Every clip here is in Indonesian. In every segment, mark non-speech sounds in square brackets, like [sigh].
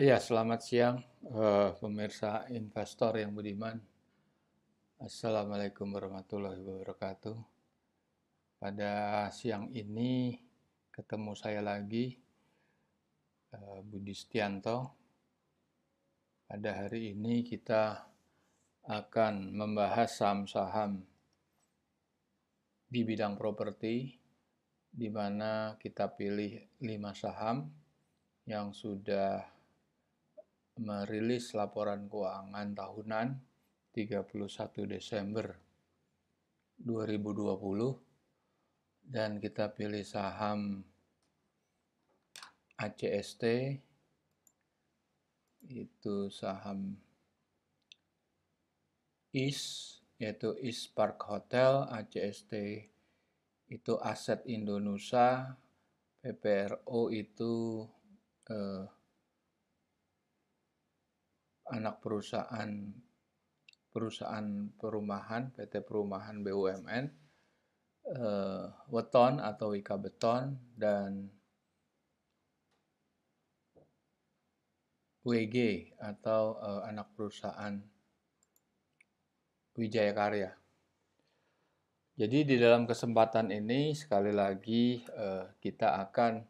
Ya, selamat siang uh, pemirsa investor yang budiman. Assalamualaikum warahmatullahi wabarakatuh. Pada siang ini ketemu saya lagi uh, Budi Setianto. Pada hari ini kita akan membahas saham-saham di bidang properti di mana kita pilih 5 saham yang sudah merilis laporan keuangan tahunan 31 Desember 2020 dan kita pilih saham ACST itu saham IS yaitu IS Park Hotel ACST itu aset Indonesia PPRO itu eh, anak perusahaan perusahaan perumahan PT Perumahan BUMN uh, eh, weton atau wika beton dan WG atau uh, anak perusahaan Wijaya Karya. Jadi di dalam kesempatan ini sekali lagi uh, kita akan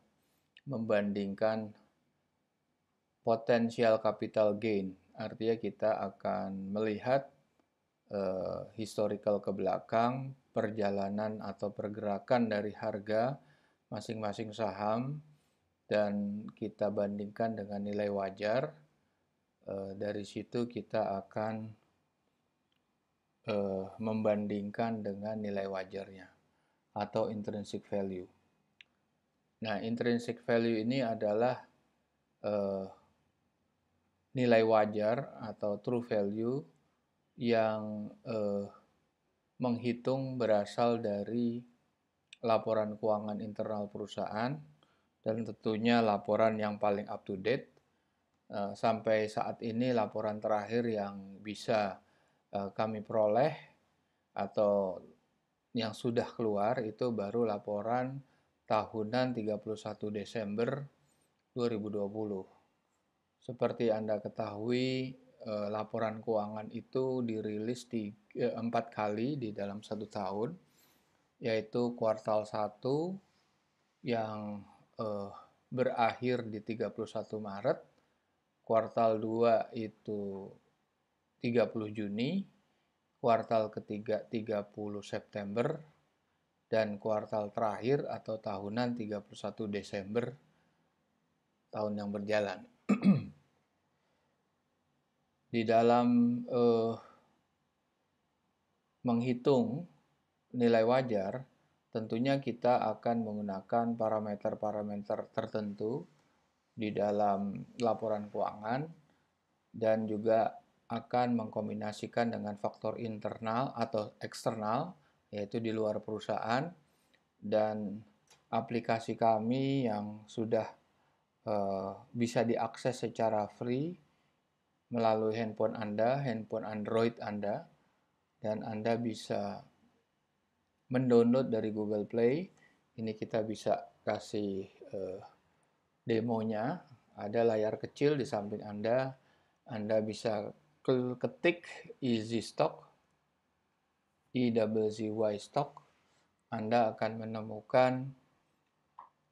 membandingkan potensial capital gain artinya kita akan melihat uh, historical ke belakang, perjalanan atau pergerakan dari harga masing-masing saham dan kita bandingkan dengan nilai wajar. Uh, dari situ kita akan uh, membandingkan dengan nilai wajarnya atau intrinsic value. Nah, intrinsic value ini adalah uh, nilai wajar atau true value yang eh, menghitung berasal dari laporan keuangan internal perusahaan dan tentunya laporan yang paling up to date eh, sampai saat ini laporan terakhir yang bisa eh, kami peroleh atau yang sudah keluar itu baru laporan tahunan 31 Desember 2020. Seperti Anda ketahui, eh, laporan keuangan itu dirilis di eh, empat kali di dalam satu tahun, yaitu kuartal 1 yang eh, berakhir di 31 Maret, kuartal 2 itu 30 Juni, kuartal ketiga 30 September, dan kuartal terakhir atau tahunan 31 Desember tahun yang berjalan. [clears throat] di dalam uh, menghitung nilai wajar, tentunya kita akan menggunakan parameter-parameter tertentu di dalam laporan keuangan dan juga akan mengkombinasikan dengan faktor internal atau eksternal, yaitu di luar perusahaan, dan aplikasi kami yang sudah uh, bisa diakses secara free melalui handphone Anda, handphone Android Anda, dan Anda bisa mendownload dari Google Play. Ini kita bisa kasih uh, demonya. Ada layar kecil di samping Anda. Anda bisa ketik Easy Stock, E-W-Z-Y Stock. Anda akan menemukan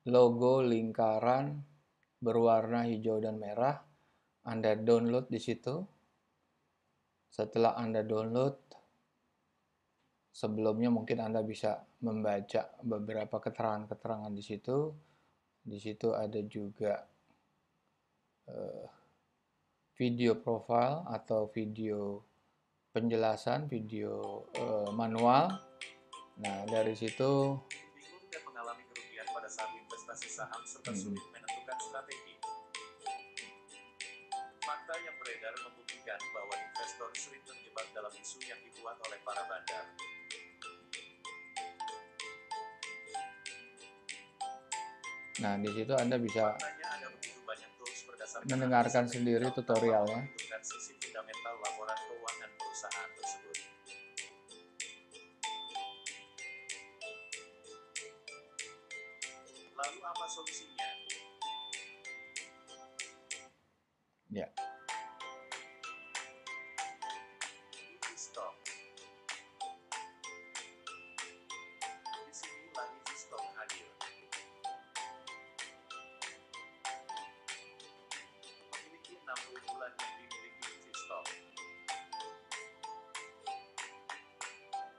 logo lingkaran berwarna hijau dan merah anda download di situ. Setelah Anda download, sebelumnya mungkin Anda bisa membaca beberapa keterangan-keterangan di situ. Di situ ada juga eh, video profile atau video penjelasan, video eh, manual. Nah, dari situ mengalami kerugian pada saat investasi saham serta hmm. sulit menentukan strategi Fakta yang beredar membuktikan bahwa investor sulit terjebak dalam isu yang dibuat oleh para bandar. Nah, di situ Anda bisa mendengarkan sendiri tutorialnya. Lalu apa solusi Ya. Stop. Di sini lagi stop hadir. Memiliki 60 bulan yang dimiliki Stop.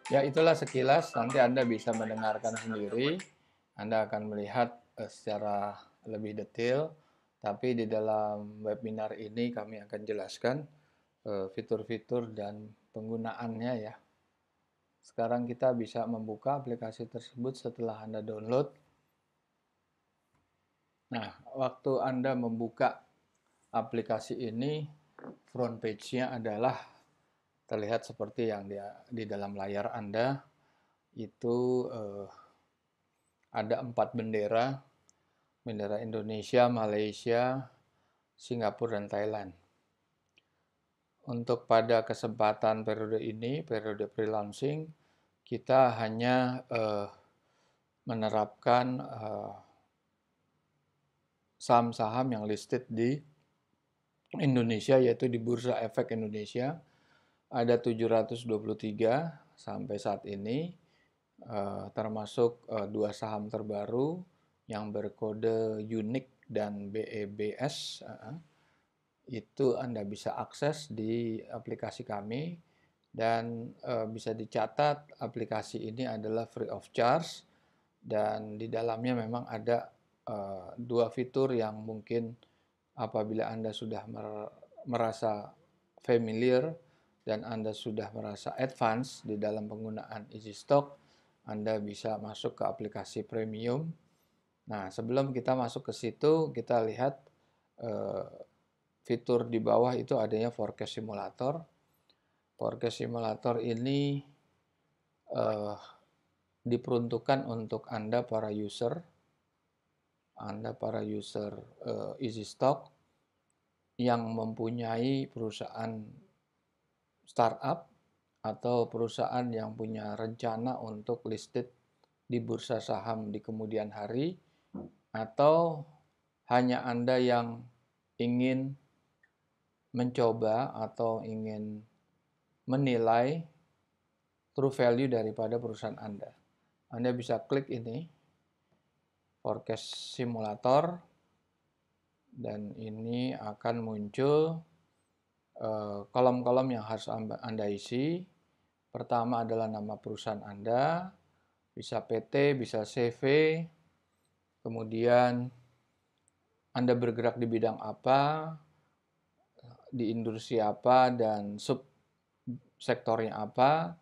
Ya, itulah sekilas. Nanti Anda bisa mendengarkan sendiri. Anda akan melihat eh, secara lebih detail tapi di dalam webinar ini kami akan jelaskan eh, fitur-fitur dan penggunaannya ya. Sekarang kita bisa membuka aplikasi tersebut setelah Anda download. Nah, waktu Anda membuka aplikasi ini, front page-nya adalah terlihat seperti yang di, di dalam layar Anda. Itu eh, ada empat bendera bendera Indonesia, Malaysia, Singapura, dan Thailand. Untuk pada kesempatan periode ini, periode pre-launching, kita hanya uh, menerapkan eh, saham-saham uh, yang listed di Indonesia, yaitu di Bursa Efek Indonesia, ada 723 sampai saat ini, uh, termasuk uh, dua saham terbaru, yang berkode unik dan BEBS itu Anda bisa akses di aplikasi kami dan eh, bisa dicatat aplikasi ini adalah free of charge dan di dalamnya memang ada eh, dua fitur yang mungkin apabila Anda sudah merasa familiar dan Anda sudah merasa advance di dalam penggunaan EasyStock, Anda bisa masuk ke aplikasi premium Nah, sebelum kita masuk ke situ, kita lihat eh, fitur di bawah itu adanya forecast simulator. Forecast simulator ini eh, diperuntukkan untuk Anda para user, Anda para user eh, Easy Stock yang mempunyai perusahaan startup atau perusahaan yang punya rencana untuk listed di bursa saham di kemudian hari atau hanya Anda yang ingin mencoba atau ingin menilai true value daripada perusahaan Anda. Anda bisa klik ini, forecast simulator, dan ini akan muncul eh, kolom-kolom yang harus Anda isi. Pertama adalah nama perusahaan Anda, bisa PT, bisa CV, kemudian Anda bergerak di bidang apa, di industri apa, dan sub sektornya apa,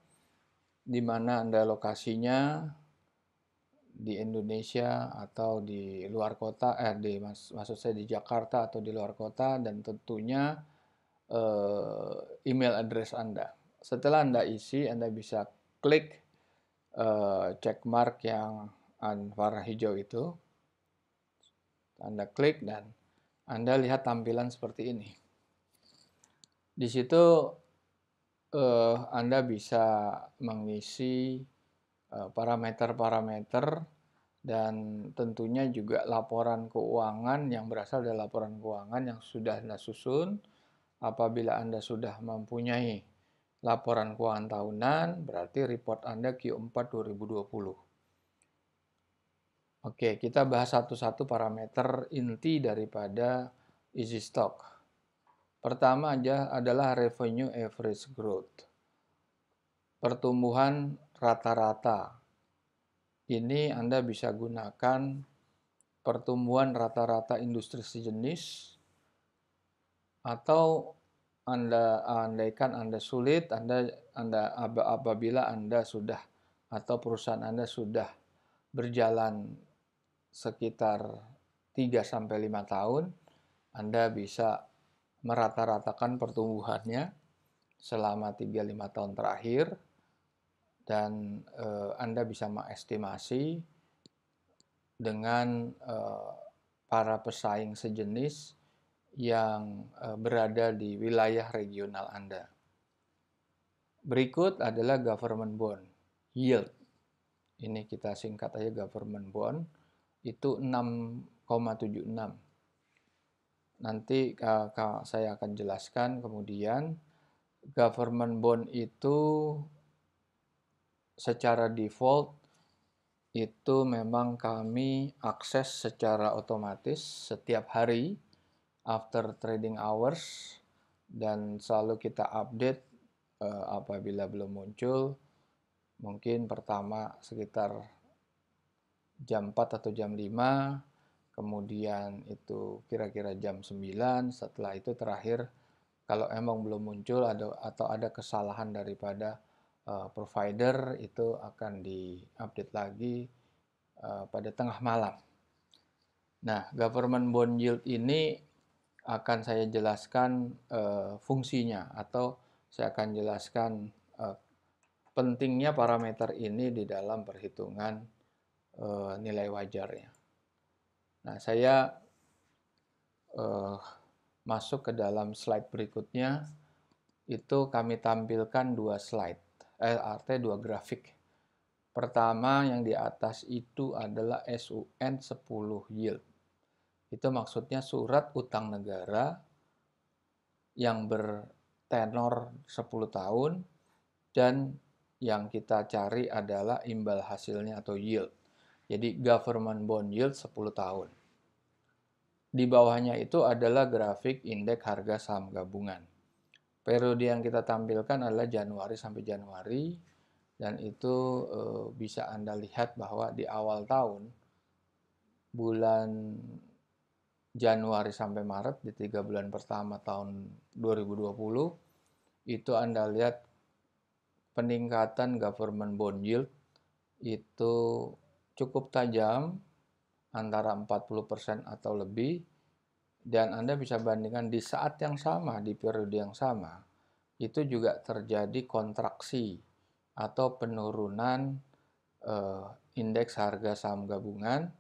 di mana Anda lokasinya, di Indonesia atau di luar kota, eh di mas, maksud saya di Jakarta atau di luar kota dan tentunya eh, email address Anda. Setelah Anda isi, Anda bisa klik eh, checkmark yang warna hijau itu. Anda klik dan Anda lihat tampilan seperti ini. Di situ eh, Anda bisa mengisi eh, parameter-parameter dan tentunya juga laporan keuangan yang berasal dari laporan keuangan yang sudah Anda susun. Apabila Anda sudah mempunyai laporan keuangan tahunan, berarti report Anda Q4 2020. Oke, kita bahas satu-satu parameter inti daripada easy stock. Pertama aja adalah revenue average growth. Pertumbuhan rata-rata. Ini Anda bisa gunakan pertumbuhan rata-rata industri sejenis atau Anda andaikan Anda sulit, Anda Anda apabila Anda sudah atau perusahaan Anda sudah berjalan sekitar 3-5 tahun, Anda bisa merata-ratakan pertumbuhannya selama 3-5 tahun terakhir, dan e, Anda bisa mengestimasi dengan e, para pesaing sejenis yang e, berada di wilayah regional Anda. Berikut adalah government bond, yield. Ini kita singkat aja government bond itu 6,76 nanti saya akan jelaskan kemudian government bond itu secara default itu memang kami akses secara otomatis setiap hari after trading hours dan selalu kita update uh, apabila belum muncul mungkin pertama sekitar jam 4 atau jam 5, kemudian itu kira-kira jam 9, setelah itu terakhir kalau emang belum muncul ada, atau ada kesalahan daripada uh, provider itu akan diupdate lagi uh, pada tengah malam. Nah, government bond yield ini akan saya jelaskan uh, fungsinya atau saya akan jelaskan uh, pentingnya parameter ini di dalam perhitungan uh, nilai wajarnya. Nah, saya uh, masuk ke dalam slide berikutnya. Itu kami tampilkan dua slide, eh, artinya dua grafik. Pertama yang di atas itu adalah SUN 10 yield. Itu maksudnya surat utang negara yang bertenor 10 tahun dan yang kita cari adalah imbal hasilnya atau yield. Jadi government bond yield 10 tahun. Di bawahnya itu adalah grafik indeks harga saham gabungan. Periode yang kita tampilkan adalah Januari sampai Januari dan itu e, bisa Anda lihat bahwa di awal tahun bulan Januari sampai Maret di tiga bulan pertama tahun 2020 itu Anda lihat peningkatan government bond yield itu cukup tajam antara 40% atau lebih dan Anda bisa bandingkan di saat yang sama, di periode yang sama, itu juga terjadi kontraksi atau penurunan eh, indeks harga saham gabungan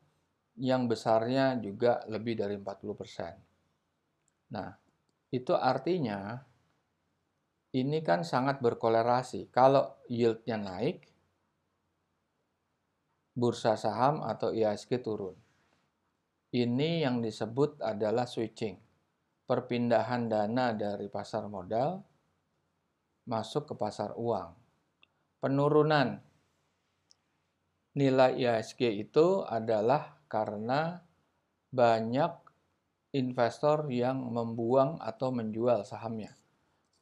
yang besarnya juga lebih dari 40%. Nah, itu artinya ini kan sangat berkolerasi. Kalau yieldnya naik, bursa saham atau e IHSG turun. Ini yang disebut adalah switching, perpindahan dana dari pasar modal masuk ke pasar uang. Penurunan nilai e IHSG itu adalah karena banyak investor yang membuang atau menjual sahamnya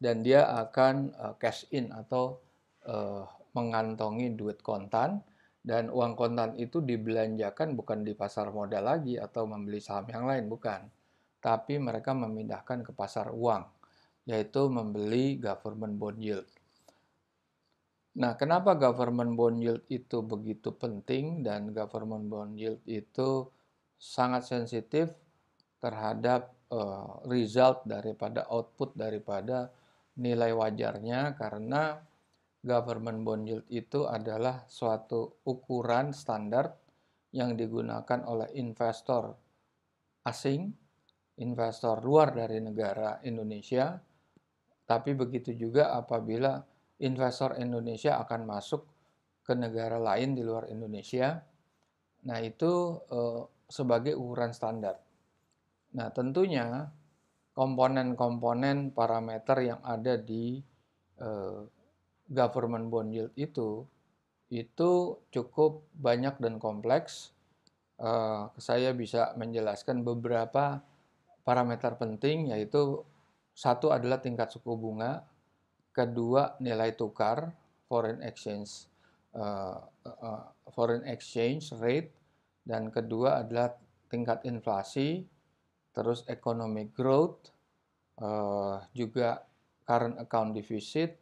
dan dia akan eh, cash in atau eh, mengantongi duit kontan dan uang kontan itu dibelanjakan bukan di pasar modal lagi atau membeli saham yang lain, bukan. Tapi mereka memindahkan ke pasar uang, yaitu membeli government bond yield. Nah, kenapa government bond yield itu begitu penting dan government bond yield itu sangat sensitif terhadap uh, result daripada output daripada nilai wajarnya karena government bond yield itu adalah suatu ukuran standar yang digunakan oleh investor asing, investor luar dari negara Indonesia, tapi begitu juga apabila investor Indonesia akan masuk ke negara lain di luar Indonesia. Nah, itu eh, sebagai ukuran standar. Nah, tentunya komponen-komponen parameter yang ada di eh, government bond yield itu itu cukup banyak dan kompleks. Uh, saya bisa menjelaskan beberapa parameter penting yaitu satu adalah tingkat suku bunga, kedua nilai tukar foreign exchange uh, uh, foreign exchange rate dan kedua adalah tingkat inflasi, terus economic growth, uh, juga current account deficit,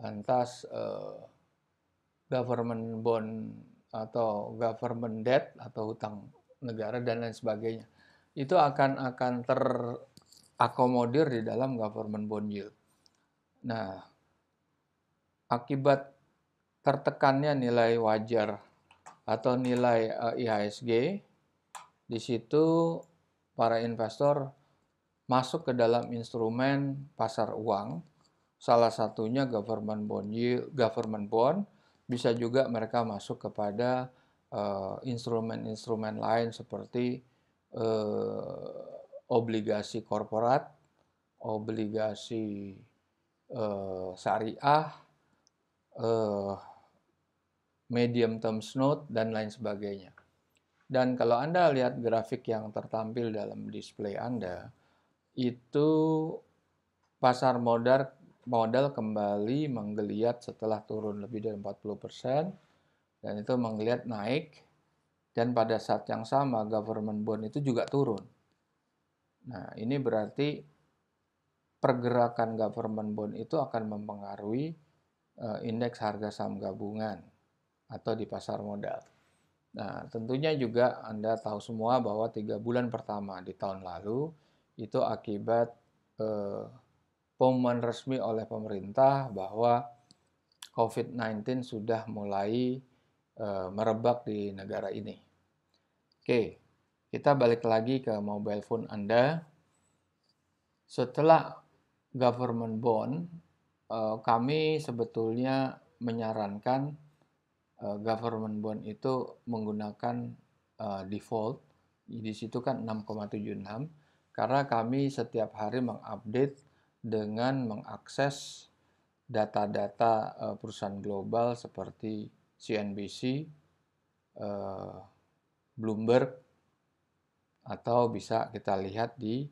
lantas uh, government bond atau government debt atau hutang negara dan lain sebagainya itu akan akan terakomodir di dalam government bond yield. Nah, akibat tertekannya nilai wajar atau nilai uh, eh, IHSG di situ para investor masuk ke dalam instrumen pasar uang Salah satunya government bond yield, government bond bisa juga mereka masuk kepada eh, instrumen-instrumen uh, lain seperti uh, obligasi korporat, obligasi uh, syariah, uh, medium term note dan lain sebagainya. Dan kalau Anda lihat grafik yang tertampil dalam display Anda, itu pasar modal modal kembali menggeliat setelah turun lebih dari 40% dan itu menggeliat naik dan pada saat yang sama government bond itu juga turun. Nah, ini berarti pergerakan government bond itu akan mempengaruhi uh, indeks harga saham gabungan atau di pasar modal. Nah, tentunya juga Anda tahu semua bahwa tiga bulan pertama di tahun lalu itu akibat eh, pengumuman resmi oleh pemerintah bahwa COVID-19 sudah mulai e, merebak di negara ini. Oke, kita balik lagi ke mobile phone Anda. Setelah government bond, e, kami sebetulnya menyarankan e, government bond itu menggunakan e, default. Di situ kan 6,76 karena kami setiap hari mengupdate dengan mengakses data-data eh, perusahaan global seperti CNBC, eh, Bloomberg, atau bisa kita lihat di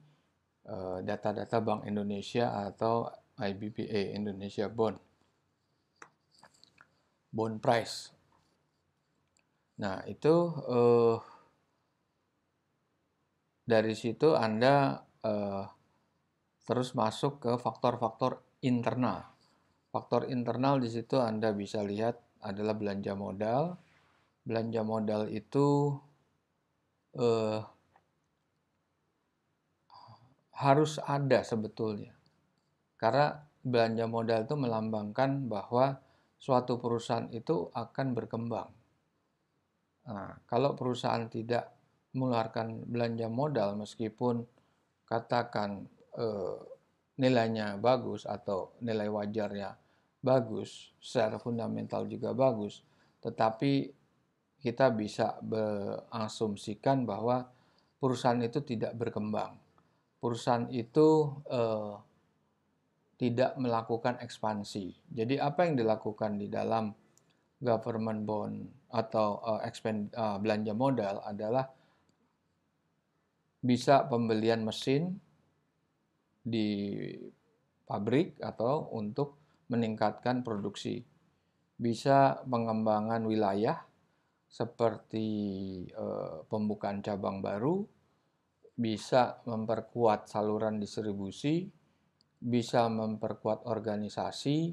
eh, data-data Bank Indonesia atau IBPA Indonesia Bond, bond price. Nah itu uh, dari situ Anda uh, terus masuk ke faktor-faktor internal. Faktor internal di situ Anda bisa lihat adalah belanja modal. Belanja modal itu eh, harus ada sebetulnya. Karena belanja modal itu melambangkan bahwa suatu perusahaan itu akan berkembang. Nah, kalau perusahaan tidak mengeluarkan belanja modal meskipun katakan Eh, nilainya bagus atau nilai wajarnya bagus, secara fundamental juga bagus, tetapi kita bisa berasumsikan bahwa perusahaan itu tidak berkembang. Perusahaan itu eh, tidak melakukan ekspansi. Jadi apa yang dilakukan di dalam government bond atau uh, expand, uh, belanja modal adalah bisa pembelian mesin di pabrik atau untuk meningkatkan produksi. Bisa pengembangan wilayah seperti e, pembukaan cabang baru, bisa memperkuat saluran distribusi, bisa memperkuat organisasi,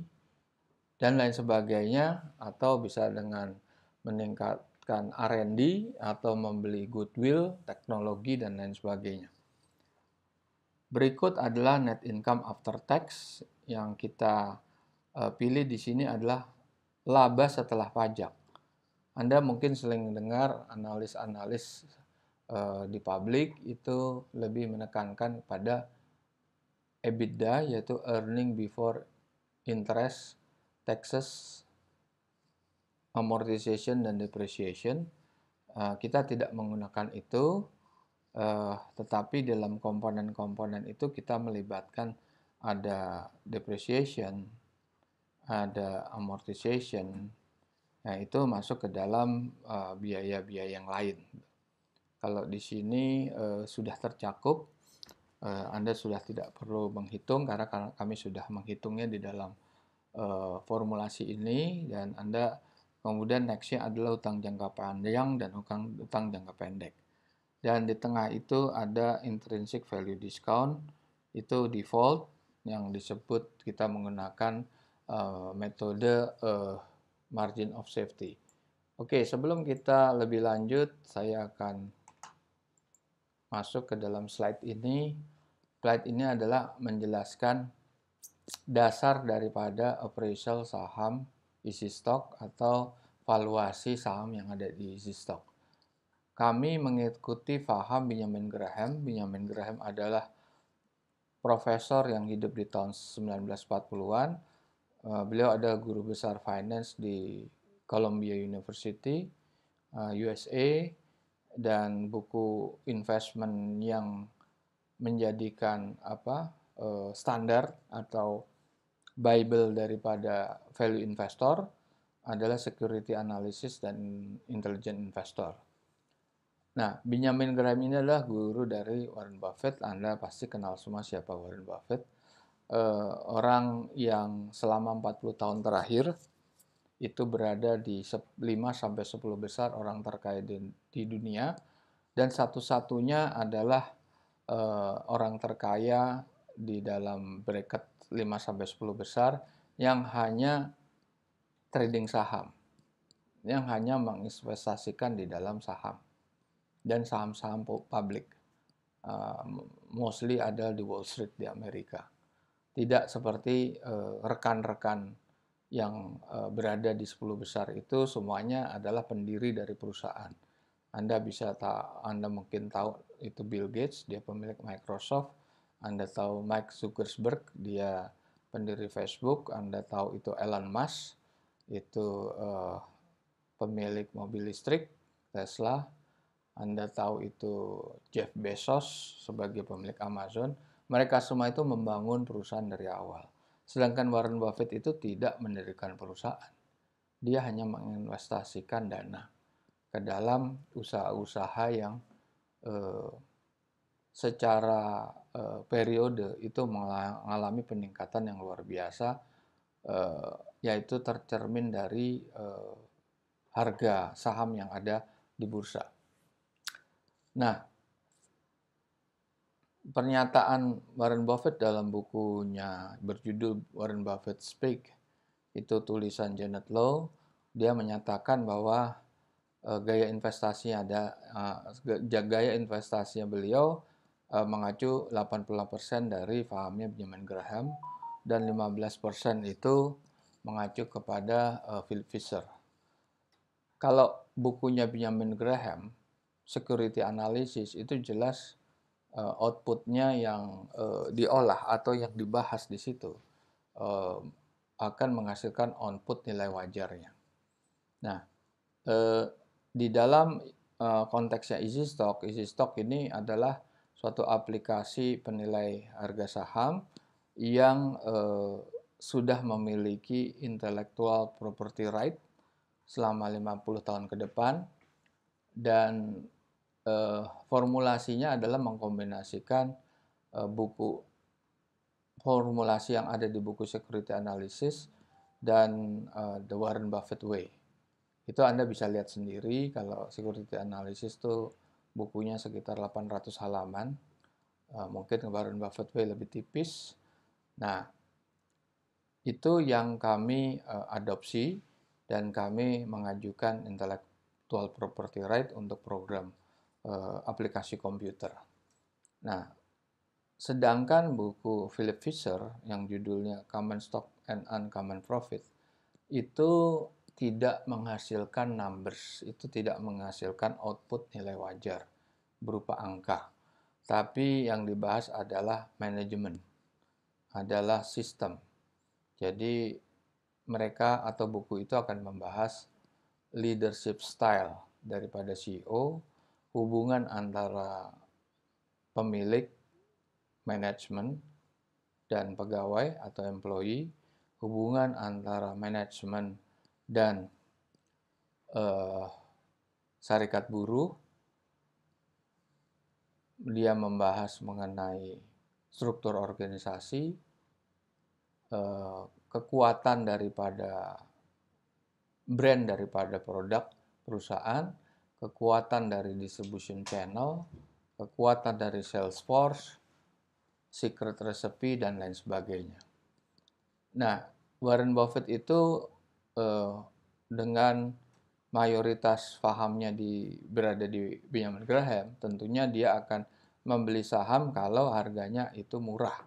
dan lain sebagainya, atau bisa dengan meningkatkan R&D atau membeli goodwill, teknologi, dan lain sebagainya. Berikut adalah net income after tax yang kita uh, pilih di sini adalah laba setelah pajak. Anda mungkin sering dengar analis-analis uh, di publik itu lebih menekankan pada EBITDA yaitu earning before interest, taxes, amortization dan depreciation. Uh, kita tidak menggunakan itu Uh, tetapi dalam komponen-komponen itu kita melibatkan ada depreciation, ada amortization. Nah, itu masuk ke dalam eh, biaya-biaya uh, yang lain. Kalau di sini uh, sudah tercakup, uh, Anda sudah tidak perlu menghitung karena kami sudah menghitungnya di dalam uh, formulasi ini dan Anda kemudian nextnya adalah utang jangka panjang dan utang jangka pendek dan di tengah itu ada intrinsic value discount itu default yang disebut kita menggunakan uh, metode uh, margin of safety. Oke, sebelum kita lebih lanjut, saya akan masuk ke dalam slide ini. Slide ini adalah menjelaskan dasar daripada appraisal saham isi stok atau valuasi saham yang ada di isi stok. Kami mengikuti faham Benjamin Graham. Benjamin Graham adalah profesor yang hidup di tahun 1940-an. Eh, beliau adalah guru besar finance di Columbia University, eh, USA, dan buku investment yang menjadikan apa eh, standar atau Bible daripada value investor adalah security analysis dan intelligent investor. Nah, Benjamin Graham ini adalah guru dari Warren Buffett. Anda pasti kenal semua siapa Warren Buffett. Uh, orang yang selama 40 tahun terakhir itu berada di 5 sampai 10 besar orang terkaya di, di dunia dan satu-satunya adalah uh, orang terkaya di dalam bracket 5 sampai 10 besar yang hanya trading saham. Yang hanya menginvestasikan di dalam saham dan saham-saham publik. Uh, mostly ada di Wall Street di Amerika. Tidak seperti uh, rekan-rekan uh, yang uh, berada di 10 besar itu semuanya adalah pendiri dari perusahaan. Anda bisa tahu, Anda mungkin tahu itu Bill Gates, dia pemilik Microsoft. Anda tahu Mike Zuckerberg, dia pendiri Facebook. Anda tahu itu Elon Musk, itu uh, pemilik mobil listrik Tesla anda tahu itu Jeff Bezos sebagai pemilik Amazon, mereka semua itu membangun perusahaan dari awal. Sedangkan Warren Buffett itu tidak mendirikan perusahaan. Dia hanya menginvestasikan dana ke dalam usaha-usaha yang eh, secara eh, periode itu mengalami peningkatan yang luar biasa, eh, yaitu tercermin dari eh, harga saham yang ada di bursa. Nah, pernyataan Warren Buffett dalam bukunya berjudul Warren Buffett Speak, itu tulisan Janet Lowe, dia menyatakan bahwa uh, gaya investasi ada uh, gaya investasinya beliau uh, mengacu 88% dari pahamnya Benjamin Graham dan 15% itu mengacu kepada uh, Philip Fisher. Kalau bukunya Benjamin Graham security analysis itu jelas uh, outputnya yang uh, diolah atau yang dibahas di situ uh, akan menghasilkan output nilai wajarnya. Nah, uh, di dalam uh, konteksnya easy stock ini adalah suatu aplikasi penilai harga saham yang uh, sudah memiliki intellectual property right selama 50 tahun ke depan dan Eh, formulasinya adalah mengkombinasikan eh, buku formulasi yang ada di buku Security Analysis dan eh, The Warren Buffett Way. Itu Anda bisa lihat sendiri kalau Security Analysis itu bukunya sekitar 800 halaman. mungkin the Warren Buffett Way lebih tipis. Nah, itu yang kami adopsi dan kami mengajukan intellectual property right untuk program Eh, aplikasi komputer. Nah, sedangkan buku Philip Fisher yang judulnya Common Stock and Uncommon Profit itu tidak menghasilkan numbers, itu tidak menghasilkan output nilai wajar berupa angka. Tapi yang dibahas adalah manajemen, adalah sistem. Jadi mereka atau buku itu akan membahas leadership style daripada CEO, hubungan antara pemilik manajemen dan pegawai atau employee, hubungan antara manajemen dan uh, eh, serikat buruh. Dia membahas mengenai struktur organisasi, eh, kekuatan daripada brand daripada produk perusahaan, kekuatan dari distribution channel, kekuatan dari sales force, secret recipe, dan lain sebagainya. Nah, Warren Buffett itu eh, dengan mayoritas fahamnya di, berada di Benjamin Graham, tentunya dia akan membeli saham kalau harganya itu murah.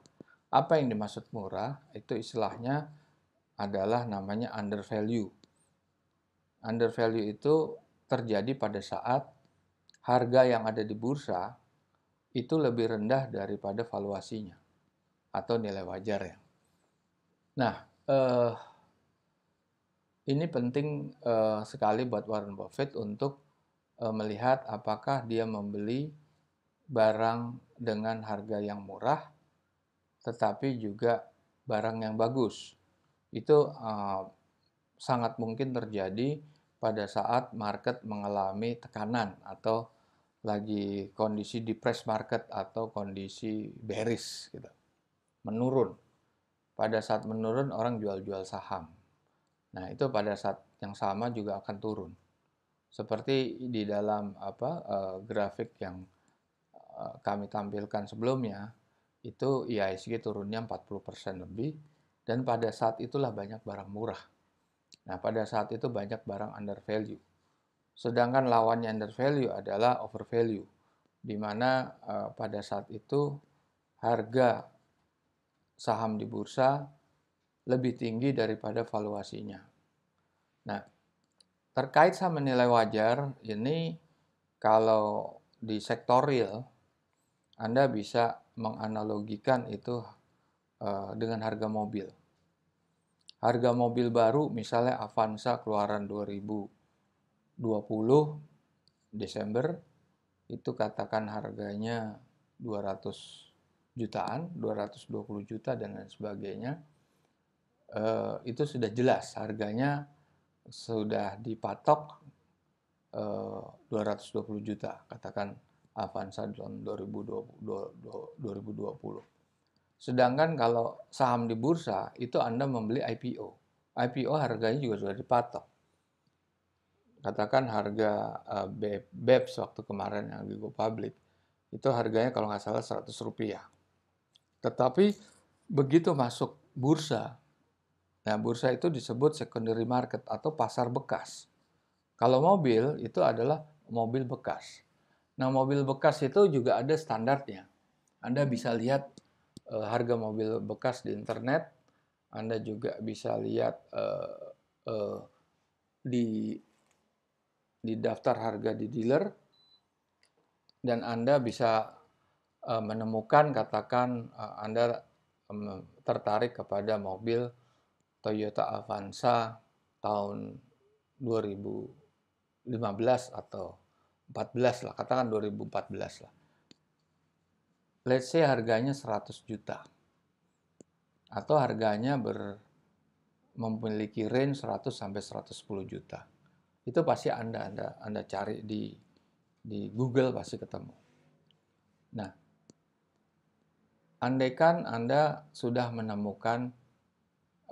Apa yang dimaksud murah? Itu istilahnya adalah namanya under value. Under value itu terjadi pada saat harga yang ada di bursa itu lebih rendah daripada valuasinya atau nilai wajar ya. Nah, eh, ini penting eh, sekali buat Warren Buffett untuk eh, melihat apakah dia membeli barang dengan harga yang murah, tetapi juga barang yang bagus. Itu eh, sangat mungkin terjadi pada saat market mengalami tekanan atau lagi kondisi depressed market atau kondisi bearish gitu. Menurun. Pada saat menurun orang jual-jual saham. Nah, itu pada saat yang sama juga akan turun. Seperti di dalam apa uh, grafik yang uh, kami tampilkan sebelumnya, itu e IISG turunnya 40% lebih dan pada saat itulah banyak barang murah Nah, pada saat itu banyak barang under value. Sedangkan lawannya under value adalah over value, di mana uh, pada saat itu harga saham di bursa lebih tinggi daripada valuasinya. Nah, terkait sama nilai wajar ini kalau di sektor real Anda bisa menganalogikan itu uh, dengan harga mobil harga mobil baru misalnya Avanza keluaran 2020 Desember itu katakan harganya 200 jutaan, 220 juta dan lain sebagainya. E, itu sudah jelas harganya sudah dipatok e, eh, 220 juta katakan Avanza tahun 2020. 2020. Sedangkan kalau saham di bursa itu Anda membeli IPO. IPO harganya juga sudah dipatok. Katakan harga uh, BEPS waktu kemarin yang di Go Public itu harganya kalau nggak salah 100 rupiah. Tetapi begitu masuk bursa, nah bursa itu disebut secondary market atau pasar bekas. Kalau mobil itu adalah mobil bekas. Nah mobil bekas itu juga ada standarnya. Anda bisa lihat uh, harga mobil bekas di internet. Anda juga bisa lihat uh, uh, di di daftar harga di dealer dan Anda bisa uh, menemukan katakan uh, Anda um, tertarik kepada mobil Toyota Avanza tahun 2015 atau 14 lah katakan 2014 lah let's say harganya 100 juta atau harganya ber, memiliki range 100 sampai 110 juta. Itu pasti Anda Anda Anda cari di di Google pasti ketemu. Nah, andaikan Anda sudah menemukan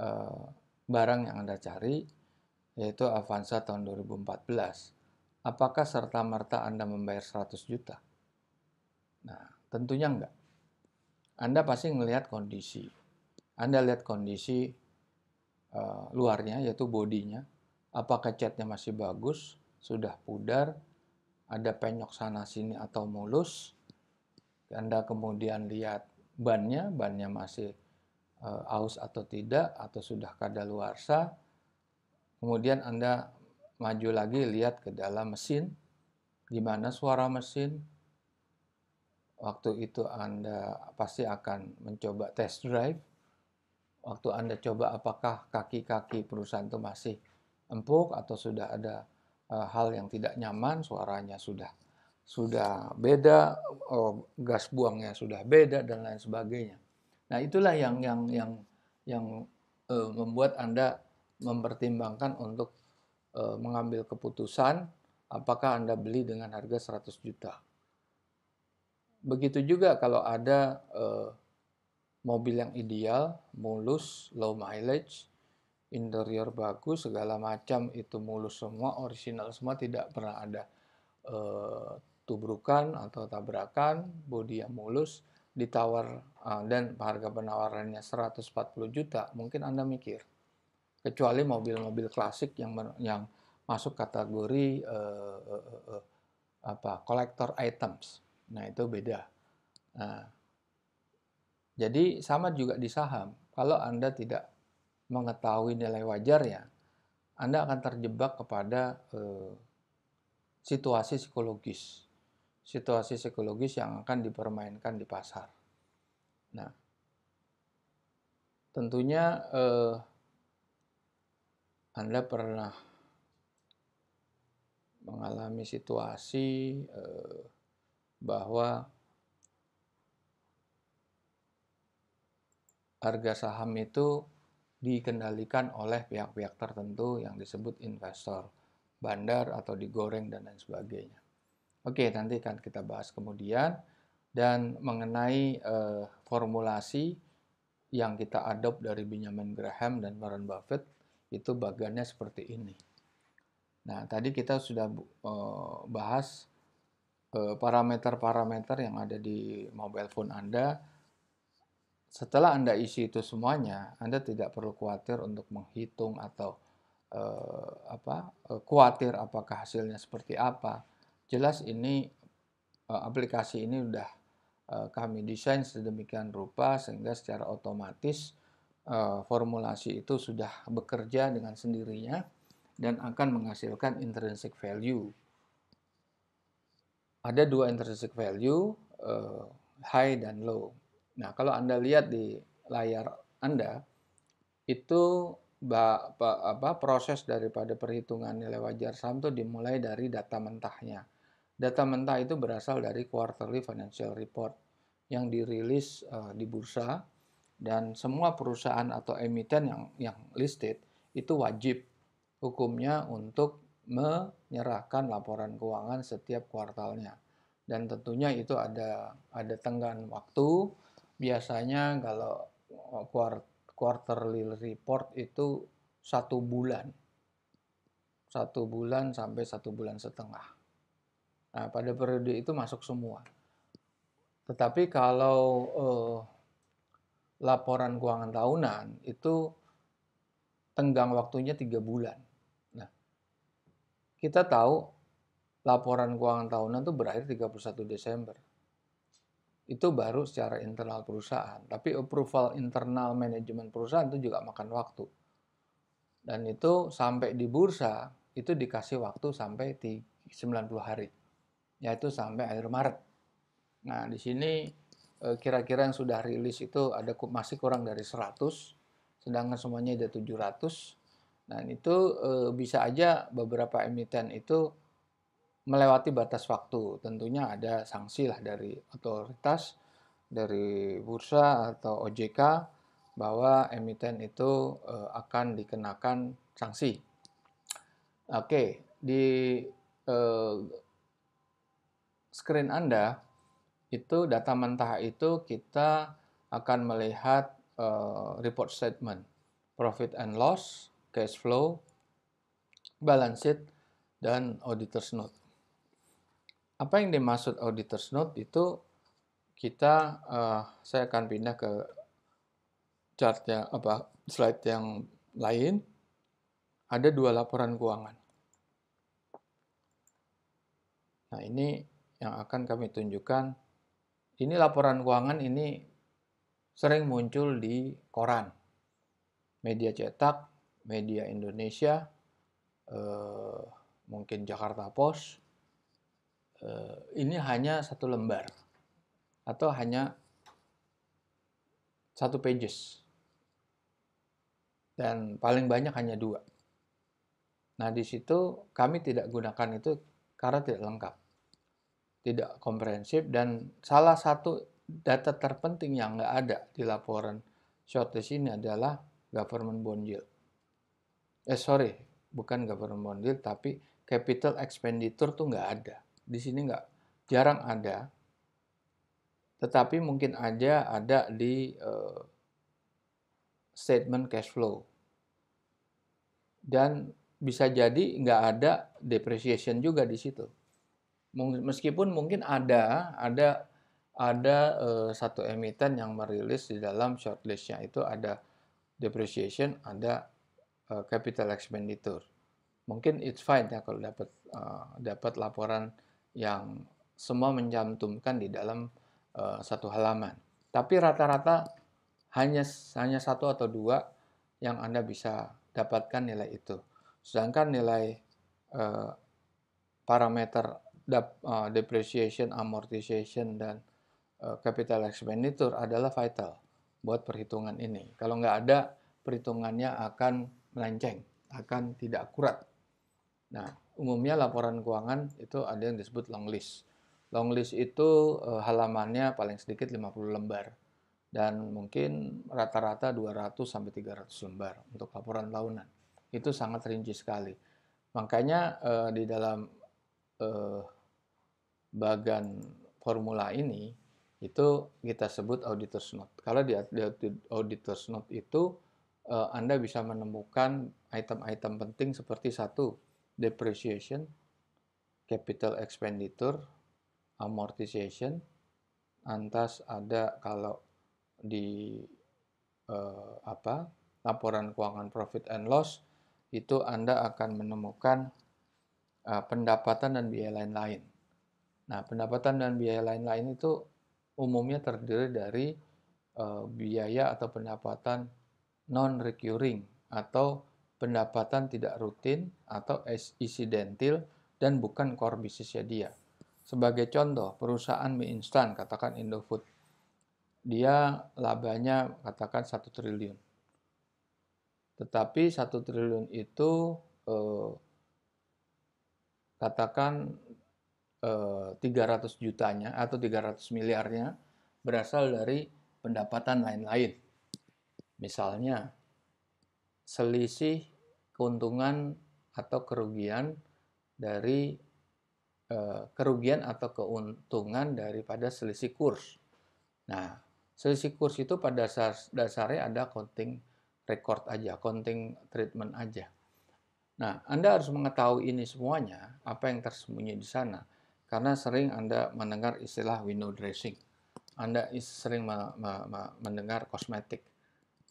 uh, barang yang Anda cari yaitu Avanza tahun 2014. Apakah serta merta Anda membayar 100 juta? Nah, Tentunya enggak. Anda pasti melihat kondisi. Anda lihat kondisi uh, luarnya, yaitu bodinya. Apakah catnya masih bagus, sudah pudar, ada penyok sana-sini atau mulus. Anda kemudian lihat bannya, bannya masih uh, aus atau tidak, atau sudah kada kadaluarsa. Kemudian Anda maju lagi lihat ke dalam mesin, gimana suara mesin, waktu itu Anda pasti akan mencoba test drive. Waktu Anda coba apakah kaki-kaki perusahaan itu masih empuk atau sudah ada uh, hal yang tidak nyaman, suaranya sudah sudah beda, oh, gas buangnya sudah beda dan lain sebagainya. Nah, itulah yang yang yang yang uh, membuat Anda mempertimbangkan untuk uh, mengambil keputusan apakah Anda beli dengan harga 100 juta Begitu juga kalau ada uh, mobil yang ideal, mulus, low mileage, interior bagus, segala macam itu mulus semua, original semua, tidak pernah ada uh, tubrukan atau tabrakan, bodi yang mulus, ditawar uh, dan harga penawarannya 140 juta, mungkin Anda mikir. Kecuali mobil-mobil klasik yang yang masuk kategori uh, uh, uh, apa kolektor items Nah, itu beda. Nah, jadi sama juga di saham. Kalau Anda tidak mengetahui nilai wajarnya, Anda akan terjebak kepada eh, situasi psikologis. Situasi psikologis yang akan dipermainkan di pasar. Nah, tentunya eh, Anda pernah mengalami situasi eh, bahwa harga saham itu dikendalikan oleh pihak-pihak tertentu yang disebut investor, bandar atau digoreng dan lain sebagainya. Oke, nanti akan kita bahas kemudian dan mengenai eh, formulasi yang kita adopt dari Benjamin Graham dan Warren Buffett itu bagiannya seperti ini. Nah, tadi kita sudah eh, bahas Eh, parameter-parameter yang ada di mobile phone Anda. Setelah Anda isi itu semuanya, Anda tidak perlu khawatir untuk menghitung atau eh, apa eh, khawatir apakah hasilnya seperti apa. Jelas ini eh, aplikasi ini sudah eh, kami desain sedemikian rupa sehingga secara otomatis eh, formulasi itu sudah bekerja dengan sendirinya dan akan menghasilkan intrinsic value ada dua intrinsic value uh, high dan low. Nah, kalau Anda lihat di layar Anda itu apa, apa proses daripada perhitungan nilai wajar saham itu dimulai dari data mentahnya. Data mentah itu berasal dari quarterly financial report yang dirilis uh, di bursa dan semua perusahaan atau emiten yang yang listed itu wajib hukumnya untuk menyerahkan laporan keuangan setiap kuartalnya. Dan tentunya itu ada ada tenggang waktu. Biasanya kalau e, quarterly report itu satu bulan. Satu bulan sampai satu bulan setengah. Nah, pada periode itu masuk semua. Tetapi kalau eh, laporan keuangan tahunan itu tenggang waktunya tiga bulan kita tahu laporan keuangan tahunan itu berakhir 31 Desember. Itu baru secara internal perusahaan, tapi approval internal manajemen perusahaan itu juga makan waktu. Dan itu sampai di bursa itu dikasih waktu sampai 90 hari, yaitu sampai akhir Maret. Nah, di sini eh, kira-kira yang sudah rilis itu ada masih kurang dari 100, sedangkan semuanya ada 700 dan itu e, bisa aja beberapa emiten itu melewati batas waktu. Tentunya ada sanksi lah dari otoritas, dari bursa atau OJK bahwa emiten itu e, akan dikenakan sanksi. Oke, di e, screen Anda itu data mentah itu kita akan melihat e, report statement, profit and loss, cash flow, balance sheet, dan auditor's note. Apa yang dimaksud auditor's note itu kita, uh, saya akan pindah ke chart yang, apa, slide yang lain. Ada dua laporan keuangan. Nah ini yang akan kami tunjukkan. Ini laporan keuangan ini sering muncul di koran, media cetak, media Indonesia, eh, mungkin Jakarta Post, eh, ini hanya satu lembar atau hanya satu pages dan paling banyak hanya dua. Nah di situ kami tidak gunakan itu karena tidak lengkap, tidak komprehensif dan salah satu data terpenting yang nggak ada di laporan shortlist ini adalah government bond yield eh sorry, bukan government bond yield, tapi capital expenditure tuh nggak ada. Di sini nggak, jarang ada. Tetapi mungkin aja ada di uh, statement cash flow. Dan bisa jadi nggak ada depreciation juga di situ. Meskipun mungkin ada, ada ada uh, satu emiten yang merilis di dalam shortlistnya itu ada depreciation, ada Eh, capital expenditure. Mungkin it's fine ya kalau dapat uh, dapat laporan yang semua mencantumkan di dalam uh, satu halaman. Tapi rata-rata hanya hanya satu atau dua yang Anda bisa dapatkan nilai itu. Sedangkan nilai uh, parameter uh, depreciation, amortization dan uh, capital expenditure adalah vital buat perhitungan ini. Kalau nggak ada, perhitungannya akan melenceng, akan tidak akurat. Nah, umumnya laporan keuangan itu ada yang disebut long list. Long list itu e, halamannya paling sedikit 50 lembar dan mungkin rata-rata 200 sampai 300 lembar untuk laporan tahunan. Itu sangat rinci sekali. Makanya e, di dalam e, bagan formula ini itu kita sebut auditor's note. Kalau di, di auditor's note itu Eh, Anda bisa menemukan item-item penting seperti satu depreciation, capital expenditure, amortization, antas ada kalau di eh, apa laporan keuangan profit and loss itu Anda akan menemukan eh, pendapatan dan biaya lain-lain. Nah, pendapatan dan biaya lain-lain itu umumnya terdiri dari eh, biaya atau pendapatan non-recurring atau pendapatan tidak rutin atau incidental dan bukan core bisnisnya dia. Sebagai contoh, perusahaan mie instan, katakan Indofood, dia labanya katakan satu triliun. Tetapi satu triliun itu eh, katakan eh, 300 jutanya atau 300 miliarnya berasal dari pendapatan lain-lain. Misalnya, selisih keuntungan atau kerugian dari eh, kerugian atau keuntungan daripada selisih kurs. Nah, selisih kurs itu pada dasar, dasarnya ada counting record aja, counting treatment aja. Nah, Anda harus mengetahui ini semuanya, apa yang tersembunyi di sana, karena sering Anda mendengar istilah window dressing. Anda sering mendengar kosmetik.